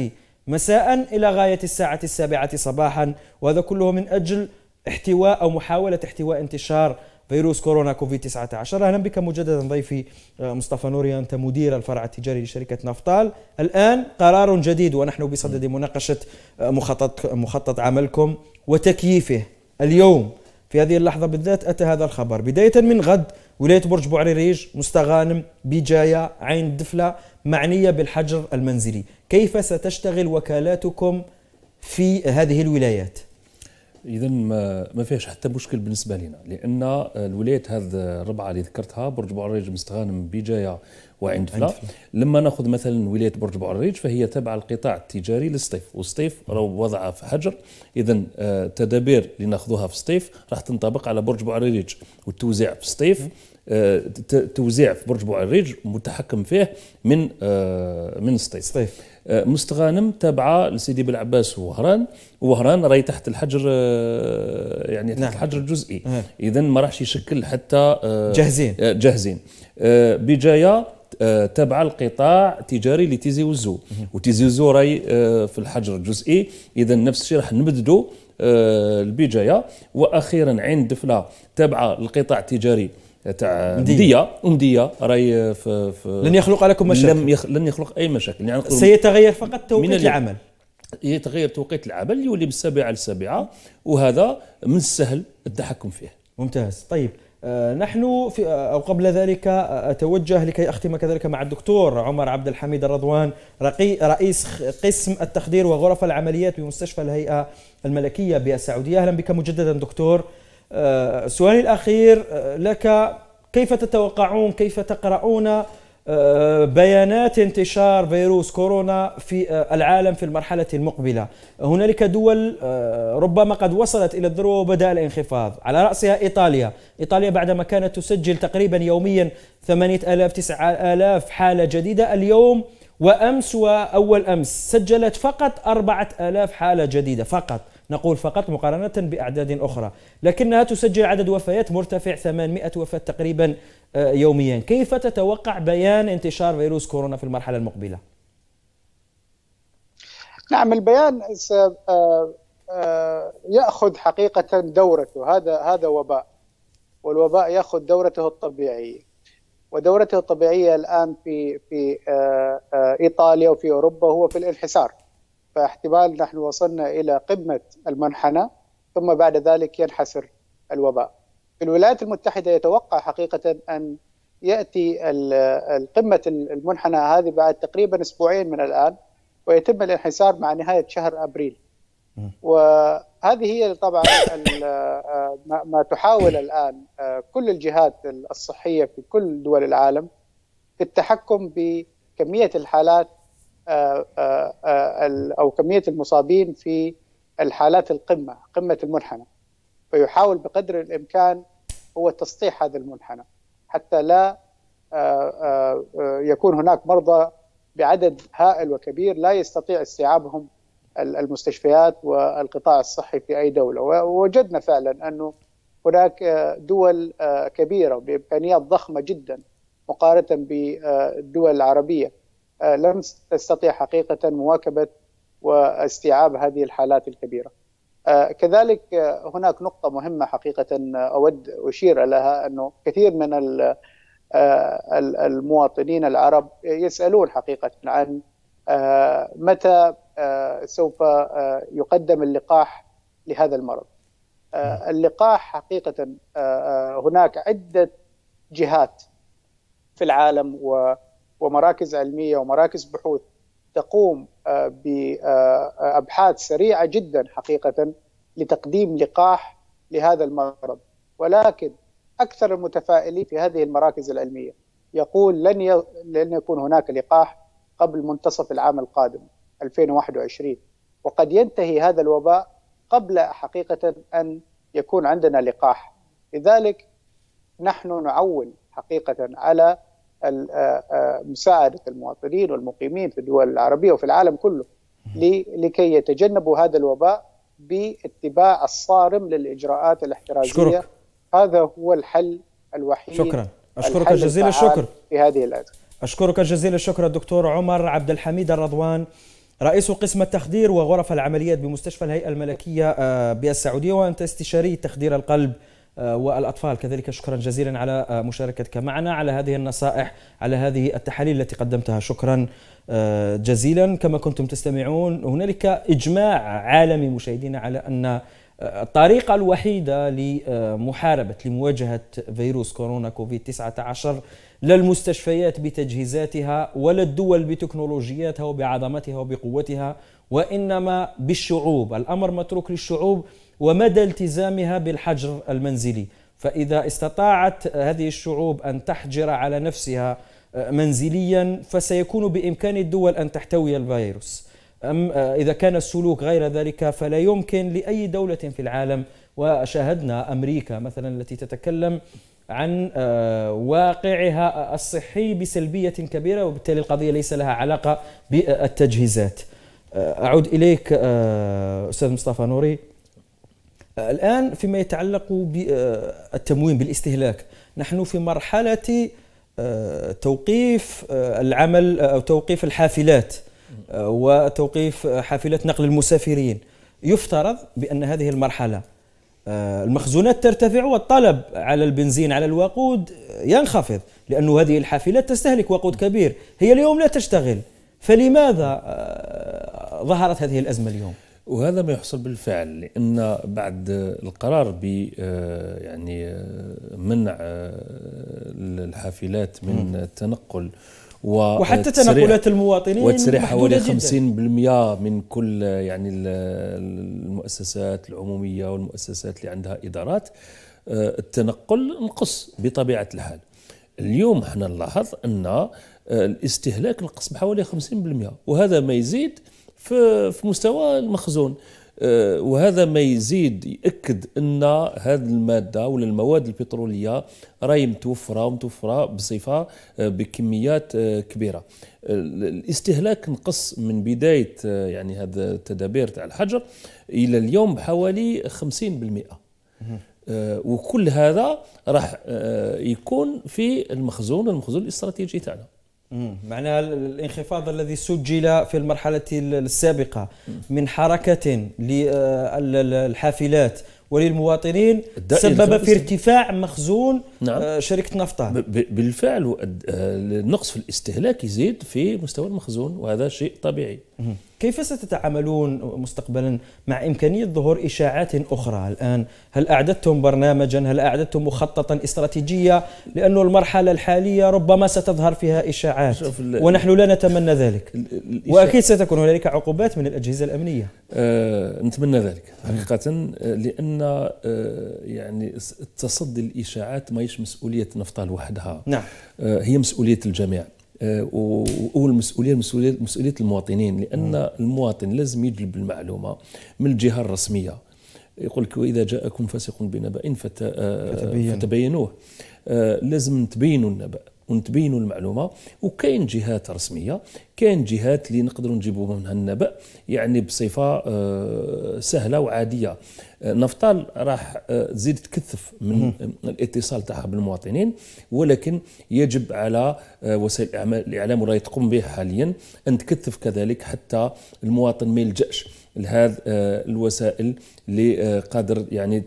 مساء إلى غاية الساعة السابعة صباحا وهذا كله من أجل احتواء أو محاولة احتواء انتشار فيروس كورونا كوفيد 19 أهلا بك مجددا ضيفي آه، مصطفى نوري أنت مدير الفرع التجاري لشركة نفطال الآن قرار جديد ونحن بصدد مناقشة آه، مخطط, مخطط عملكم وتكييفه اليوم في هذه اللحظة بالذات أتى هذا الخبر بداية من غد ولايه برج بوعريريج مستغانم بجايه عين الدفله معنيه بالحجر المنزلي كيف ستشتغل وكالاتكم في هذه الولايات اذا ما, ما فيهاش حتى مشكل بالنسبه لنا لان الولايات هذه الربعه اللي ذكرتها برج بعريج مستغانم بجايه وعند فلا لما ناخذ مثلا ولايه برج بعريج فهي تابعه للقطاع التجاري للصيف والصيف راه وضعها في حجر اذا التدابير آه، اللي ناخذوها في الصيف راح تنطبق على برج بعريج والتوزيع في الصيف آه، توزيع في برج بوعريج متحكم فيه من آه، من الصيف مستغانم تابعه لسيدي بلعباس ووهران وهران راهي تحت الحجر آه، يعني تحت نعم. الحجر الجزئي نعم. اذا ما راحش يشكل حتى آه، جاهزين آه، جاهزين بجايه تابعه لقطاع تجاري لتيزي وزو وتيزي وزو راهي في الحجر الجزئي اذا نفس الشيء راح نبددو البجايه واخيرا عين دفله تابعه القطاع التجاري تاع مديه ومديه راهي في, في لن يخلق لكم مشاكل لم يخ... لن يخلق اي مشاكل يعني سيتغير فقط توقيت العمل يتغير توقيت العمل يولي من السابعه للسابعه وهذا من السهل التحكم فيه ممتاز طيب آه، نحن في آه، أو قبل ذلك آه، أتوجه لكي أختم كذلك مع الدكتور عمر عبد الحميد الرضوان رئيس قسم التخدير وغرف العمليات بمستشفى الهيئة الملكية بالسعودية أهلا بك مجددا دكتور آه، سؤالي الأخير آه، لك كيف تتوقعون كيف تقرؤون آه، بيانات انتشار فيروس كورونا في العالم في المرحلة المقبلة هنالك دول ربما قد وصلت إلى الذروة وبدأ الانخفاض على رأسها إيطاليا إيطاليا بعدما كانت تسجل تقريبا يوميا 8000 9000 حالة جديدة اليوم وأمس وأول أمس سجلت فقط 4000 حالة جديدة فقط نقول فقط مقارنة بأعداد أخرى لكنها تسجل عدد وفيات مرتفع 800 وفاة تقريبا آه، يوميا كيف تتوقع بيان انتشار فيروس كورونا في المرحلة المقبلة؟ نعم البيان آه، آه، ياخذ حقيقه دورته هذا هذا وباء والوباء ياخذ دورته الطبيعيه ودورته الطبيعيه الان في في ايطاليا وفي اوروبا هو في الانحسار فاحتمال نحن وصلنا إلى قمة المنحنى ثم بعد ذلك ينحسر الوباء في الولايات المتحدة يتوقع حقيقة أن يأتي قمة المنحنى هذه بعد تقريبا أسبوعين من الآن ويتم الانحسار مع نهاية شهر أبريل وهذه هي طبعا ما تحاول الآن آه، كل الجهات الصحية في كل دول العالم في التحكم بكمية الحالات او كميه المصابين في الحالات القمه قمه المنحنى فيحاول بقدر الامكان هو تسطيح هذا المنحنى حتى لا آه، آه، آه، يكون هناك مرضى بعدد هائل وكبير لا يستطيع استيعابهم المستشفيات والقطاع الصحي في اي دوله ووجدنا فعلا انه هناك دول كبيره بامكانيات ضخمه جدا مقارنه بالدول العربيه آه، لم تستطيع حقيقه مواكبه واستيعاب هذه الحالات الكبيره. آه، كذلك آه، هناك نقطة مهمة حقيقة أود أشير لها أنه كثير من المواطنين العرب يسألون حقيقة عن متى سوف يقدم اللقاح لهذا المرض اللقاح حقيقة هناك عدة جهات في العالم و ومراكز علميه ومراكز بحوث تقوم آه، بابحاث آه، آه، سريعه جدا حقيقه لتقديم لقاح لهذا المرض ولكن اكثر المتفائلين في هذه المراكز العلميه يقول لن ي... لن يكون هناك لقاح قبل منتصف العام القادم 2021 وقد ينتهي هذا الوباء قبل حقيقه ان يكون عندنا لقاح لذلك نحن نعول حقيقه على مساعدة المواطنين والمقيمين في الدول العربية وفي العالم كله لكي يتجنبوا هذا الوباء باتباع الصارم للإجراءات الاحترازية شكرك. هذا هو الحل الوحيد شكرا أشكرك جزيل الشكر في هذه الأزمة أشكرك جزيل الشكر الدكتور عمر عبد الحميد الرضوان رئيس قسم التخدير وغرف العمليات بمستشفى الهيئة الملكية بالسعودية وأنت استشاري تخدير القلب آه، والأطفال كذلك شكرا جزيلا على آه، مشاركتك معنا على هذه النصائح على هذه التحاليل التي قدمتها شكرا آه، جزيلا كما كنتم تستمعون هنالك إجماع عالمي مشاهدينا على أن الطريقة الوحيدة لمحاربة لمواجهة فيروس كورونا كوفيد 19 لا المستشفيات بتجهيزاتها ولا الدول بتكنولوجياتها وبعظمتها وبقوتها وإنما بالشعوب الأمر متروك للشعوب ومدى التزامها بالحجر المنزلي فإذا استطاعت هذه الشعوب أن تحجر على نفسها آه، منزليا فسيكون بإمكان الدول أن تحتوي الفيروس أم آه، إذا كان السلوك غير ذلك فلا يمكن لأي دولة في العالم وشاهدنا أمريكا مثلا التي تتكلم عن آه، واقعها الصحي بسلبية كبيرة وبالتالي القضية ليس لها علاقة بالتجهيزات أعود إليك أستاذ مصطفى نوري الآن فيما يتعلق بالتموين آه، بالاستهلاك نحن في مرحلة آه، توقيف آه، العمل أو توقيف الحافلات وتوقيف حافلات نقل المسافرين يفترض بأن هذه المرحلة المخزونات ترتفع والطلب على البنزين على الوقود ينخفض لأن هذه الحافلات تستهلك وقود كبير هي اليوم لا تشتغل فلماذا ظهرت هذه الأزمة اليوم؟ وهذا ما يحصل بالفعل لان بعد القرار ب آه، يعني آه، منع آه، الحافلات من التنقل و وحتى تنقلات المواطنين وتسريح حوالي 50% من كل يعني المؤسسات العموميه والمؤسسات اللي عندها ادارات التنقل نقص بطبيعه الحال اليوم احنا نلاحظ ان الاستهلاك نقص بحوالي 50% وهذا ما يزيد في مستوى المخزون آه، وهذا ما يزيد ياكد ان هذه الماده ولا المواد البتروليه راهي متوفره ومتوفره بصفه آه، بكميات آه، كبيره الاستهلاك نقص من بدايه يعني هذا التدابير تاع الحجر الى اليوم بحوالي 50% وكل هذا راح يكون في المخزون المخزون الاستراتيجي تاعنا معناها الانخفاض الذي سجل في المرحلة السابقة من حركة للحافلات آه، وللمواطنين سبب في ارتفاع مخزون نعم. آه، شركة نفطة بالفعل آه، النقص في الاستهلاك يزيد في مستوى المخزون وهذا شيء طبيعي كيف ستتعاملون مستقبلا مع إمكانية ظهور إشاعات أخرى الآن هل أعددتم برنامجا هل أعددتم مخططا استراتيجية لأن المرحلة الحالية ربما ستظهر فيها إشاعات ونحن لا نتمنى ذلك وأكيد ستكون هنالك عقوبات من الأجهزة الأمنية أه نتمنى ذلك حقيقة آه، لأن أه يعني التصدي للإشاعات ماهيش مسؤولية نفطال وحدها نعم أه هي مسؤولية الجميع آه، والمسؤوليه مسؤوليه مسؤوليه المواطنين لان المواطن لازم يجلب المعلومه من الجهه الرسميه يقول لك واذا جاءكم فاسق بنبأ فتبينوه آه، لازم تبينوا النبأ ونتبينوا المعلومه وكاين جهات رسميه كاين جهات اللي نقدروا نجيبوا منها النبأ يعني بصفه آه، سهله وعاديه آه، نفطال راح آه، تزيد تكثف من الاتصال تاعها بالمواطنين ولكن يجب على وسائل الاعلام واللي تقوم به حاليا ان تكثف كذلك حتى المواطن ما يلجاش لهذ الوسائل اللي قادر يعني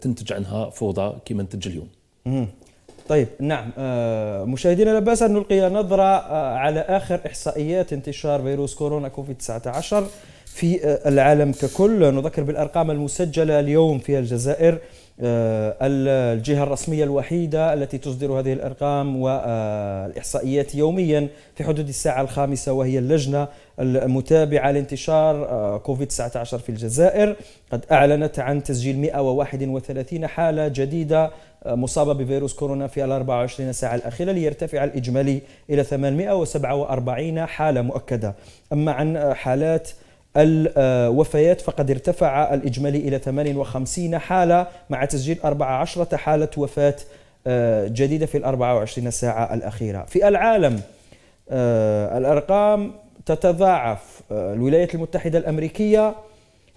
تنتج عنها فوضى كما نتج اليوم طيب نعم آه، مشاهدينا لا باس ان نلقي نظره آه، على اخر احصائيات انتشار فيروس كورونا كوفيد 19 في آه، العالم ككل نذكر بالارقام المسجله اليوم في الجزائر الجهة الرسمية الوحيدة التي تصدر هذه الأرقام والإحصائيات يوميا في حدود الساعة الخامسة وهي اللجنة المتابعة لانتشار كوفيد 19 في الجزائر قد أعلنت عن تسجيل 131 حالة جديدة مصابة بفيروس كورونا في ال 24 ساعة الأخيرة ليرتفع الإجمالي إلى 847 حالة مؤكدة أما عن حالات الوفيات فقد ارتفع الإجمالي إلى 58 حالة مع تسجيل 14 حالة وفاة آه، جديدة في ال 24 ساعة الأخيرة في العالم آه، الأرقام تتضاعف آه، الولايات المتحدة الأمريكية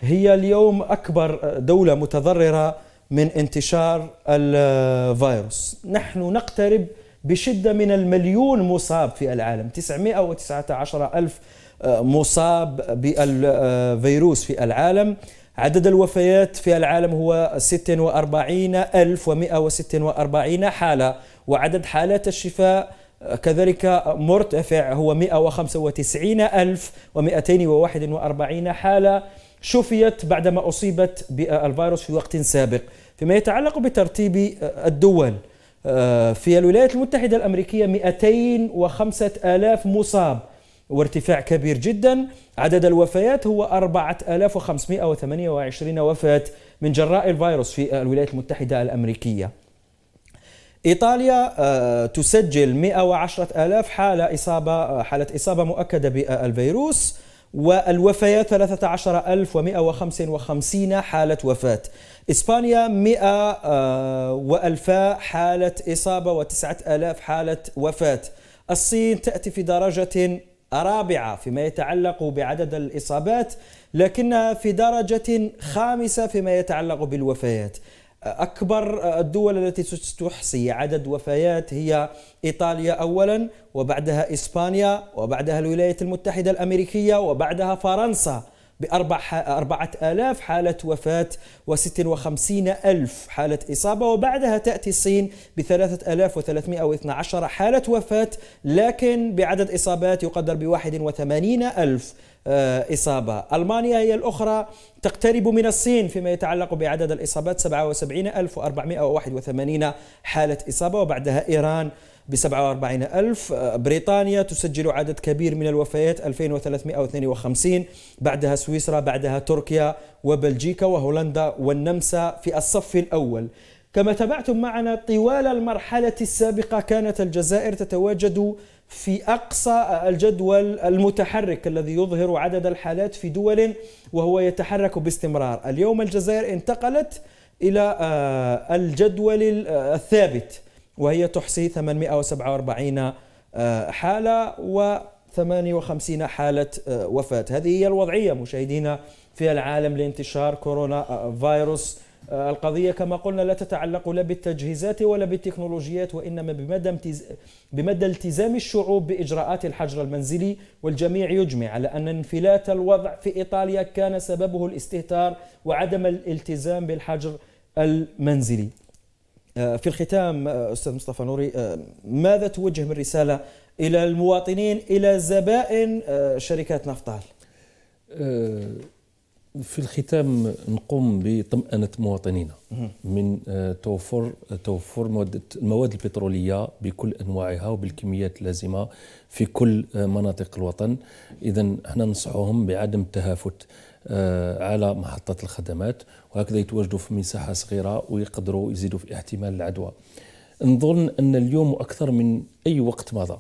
هي اليوم أكبر دولة متضررة من انتشار الفيروس نحن نقترب بشدة من المليون مصاب في العالم 919 ألف آه، مصاب بالفيروس في العالم عدد الوفيات في العالم هو 46146 حالة وعدد حالات الشفاء آه، كذلك مرتفع هو 195241 حالة شفيت بعدما أصيبت بالفيروس في وقت سابق فيما يتعلق بترتيب آه، الدول آه، في الولايات المتحدة الأمريكية 205 ألاف مصاب وارتفاع كبير جدا عدد الوفيات هو 4528 وفاة من جراء الفيروس في الولايات المتحدة الأمريكية إيطاليا آه، تسجل 110 ألاف حالة إصابة حالة إصابة مؤكدة بالفيروس والوفيات 13155 حالة وفاة إسبانيا 100 آه، وألفاء حالة إصابة و9000 حالة وفاة الصين تأتي في درجة رابعة فيما يتعلق بعدد الإصابات لكنها في درجة خامسة فيما يتعلق بالوفيات أكبر الدول التي تحصي عدد وفيات هي إيطاليا أولا وبعدها إسبانيا وبعدها الولايات المتحدة الأمريكية وبعدها فرنسا بأربع آلاف حالة وفاة وستة وخمسين ألف حالة إصابة وبعدها تأتي الصين بثلاثة آلاف وثلاثمائة واثنى عشر حالة وفاة لكن بعدد إصابات يقدر بواحد وثمانين ألف آه، إصابة ألمانيا هي الأخرى تقترب من الصين فيما يتعلق بعدد الإصابات 77481 حالة إصابة وبعدها إيران ب 47 ألف آه، بريطانيا تسجل عدد كبير من الوفيات 2352 بعدها سويسرا بعدها تركيا وبلجيكا وهولندا والنمسا في الصف الأول كما تابعتم معنا طوال المرحلة السابقة كانت الجزائر تتواجد في أقصى الجدول المتحرك الذي يظهر عدد الحالات في دول وهو يتحرك باستمرار اليوم الجزائر انتقلت إلى آه، الجدول آه، الثابت وهي تحصي 847 آه، حالة و 58 حالة وفاة هذه هي الوضعية مشاهدينا في العالم لانتشار كورونا فيروس آه، القضية كما قلنا لا تتعلق لا بالتجهيزات ولا بالتكنولوجيات وإنما بمدى, امتز... بمدى التزام الشعوب بإجراءات الحجر المنزلي والجميع يجمع على أن انفلات الوضع في إيطاليا كان سببه الاستهتار وعدم الالتزام بالحجر المنزلي آه، في الختام آه، أستاذ مصطفى نوري ماذا توجه من رسالة إلى المواطنين إلى زبائن شركات نفطال؟ في الختام نقوم بطمأنة مواطنينا من آه، توفر آه، توفر المواد البترولية بكل أنواعها وبالكميات اللازمة في كل آه، مناطق الوطن إذا احنا ننصحهم بعدم التهافت على محطة الخدمات وهكذا يتواجدوا في مساحة صغيرة ويقدروا يزيدوا في احتمال العدوى نظن أن اليوم أكثر من أي وقت مضى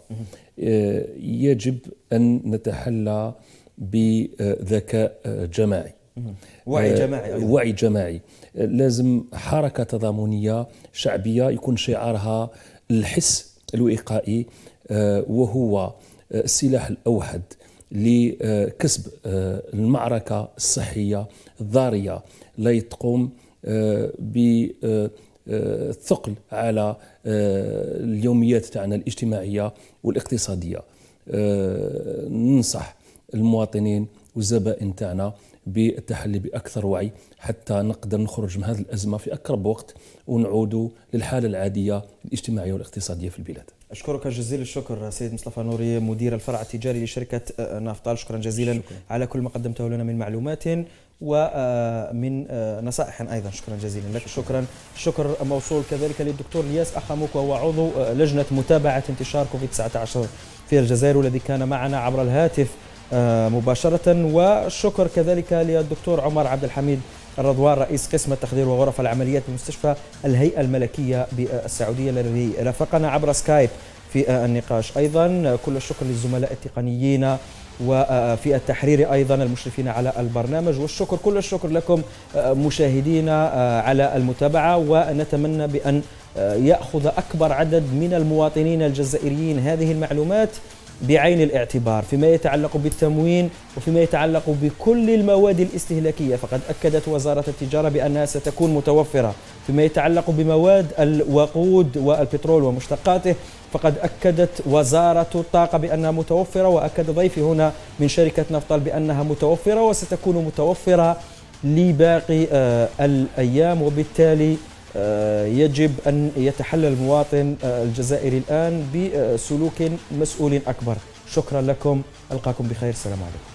يجب أن نتحلى بذكاء جماعي وعي آه، جماعي أيوة. وعي جماعي لازم حركه تضامنيه شعبيه يكون شعارها الحس الوقائي آه، وهو السلاح الاوحد لكسب آه، المعركه الصحيه الضاريه لا تقوم بالثقل على اليوميات تاعنا الاجتماعيه والاقتصاديه ننصح المواطنين والزبائن تاعنا بالتحلي باكثر وعي حتى نقدر نخرج من هذه الازمه في اقرب وقت ونعود للحاله العاديه الاجتماعيه والاقتصاديه في البلاد. اشكرك جزيل الشكر سيد مصطفى نوري مدير الفرع التجاري لشركه آه، نافطال شكرا جزيلا شكرا. على كل ما قدمته لنا من معلومات ومن آه، آه، نصائح ايضا شكرا جزيلا لك شكرا شكر موصول كذلك للدكتور الياس اخاموك وهو عضو لجنه متابعه انتشار كوفيد 19 في الجزائر والذي كان معنا عبر الهاتف آه، مباشرة وشكر كذلك للدكتور عمر عبد الحميد الرضوان رئيس قسم التخدير وغرف العمليات بمستشفى الهيئة الملكية بالسعودية الذي رافقنا عبر سكايب في آه، النقاش أيضا كل الشكر للزملاء التقنيين وفي آه، التحرير أيضا المشرفين على البرنامج والشكر كل الشكر لكم مشاهدينا على المتابعة ونتمنى بأن يأخذ أكبر عدد من المواطنين الجزائريين هذه المعلومات بعين الاعتبار فيما يتعلق بالتموين وفيما يتعلق بكل المواد الاستهلاكية فقد أكدت وزارة التجارة بأنها ستكون متوفرة فيما يتعلق بمواد الوقود والبترول ومشتقاته فقد أكدت وزارة الطاقة بأنها متوفرة وأكد ضيفي هنا من شركة نفطال بأنها متوفرة وستكون متوفرة لباقي آه، الأيام وبالتالي آه، يجب أن يتحلى المواطن آه، الجزائري الآن بسلوك مسؤول أكبر شكرا لكم ألقاكم بخير السلام عليكم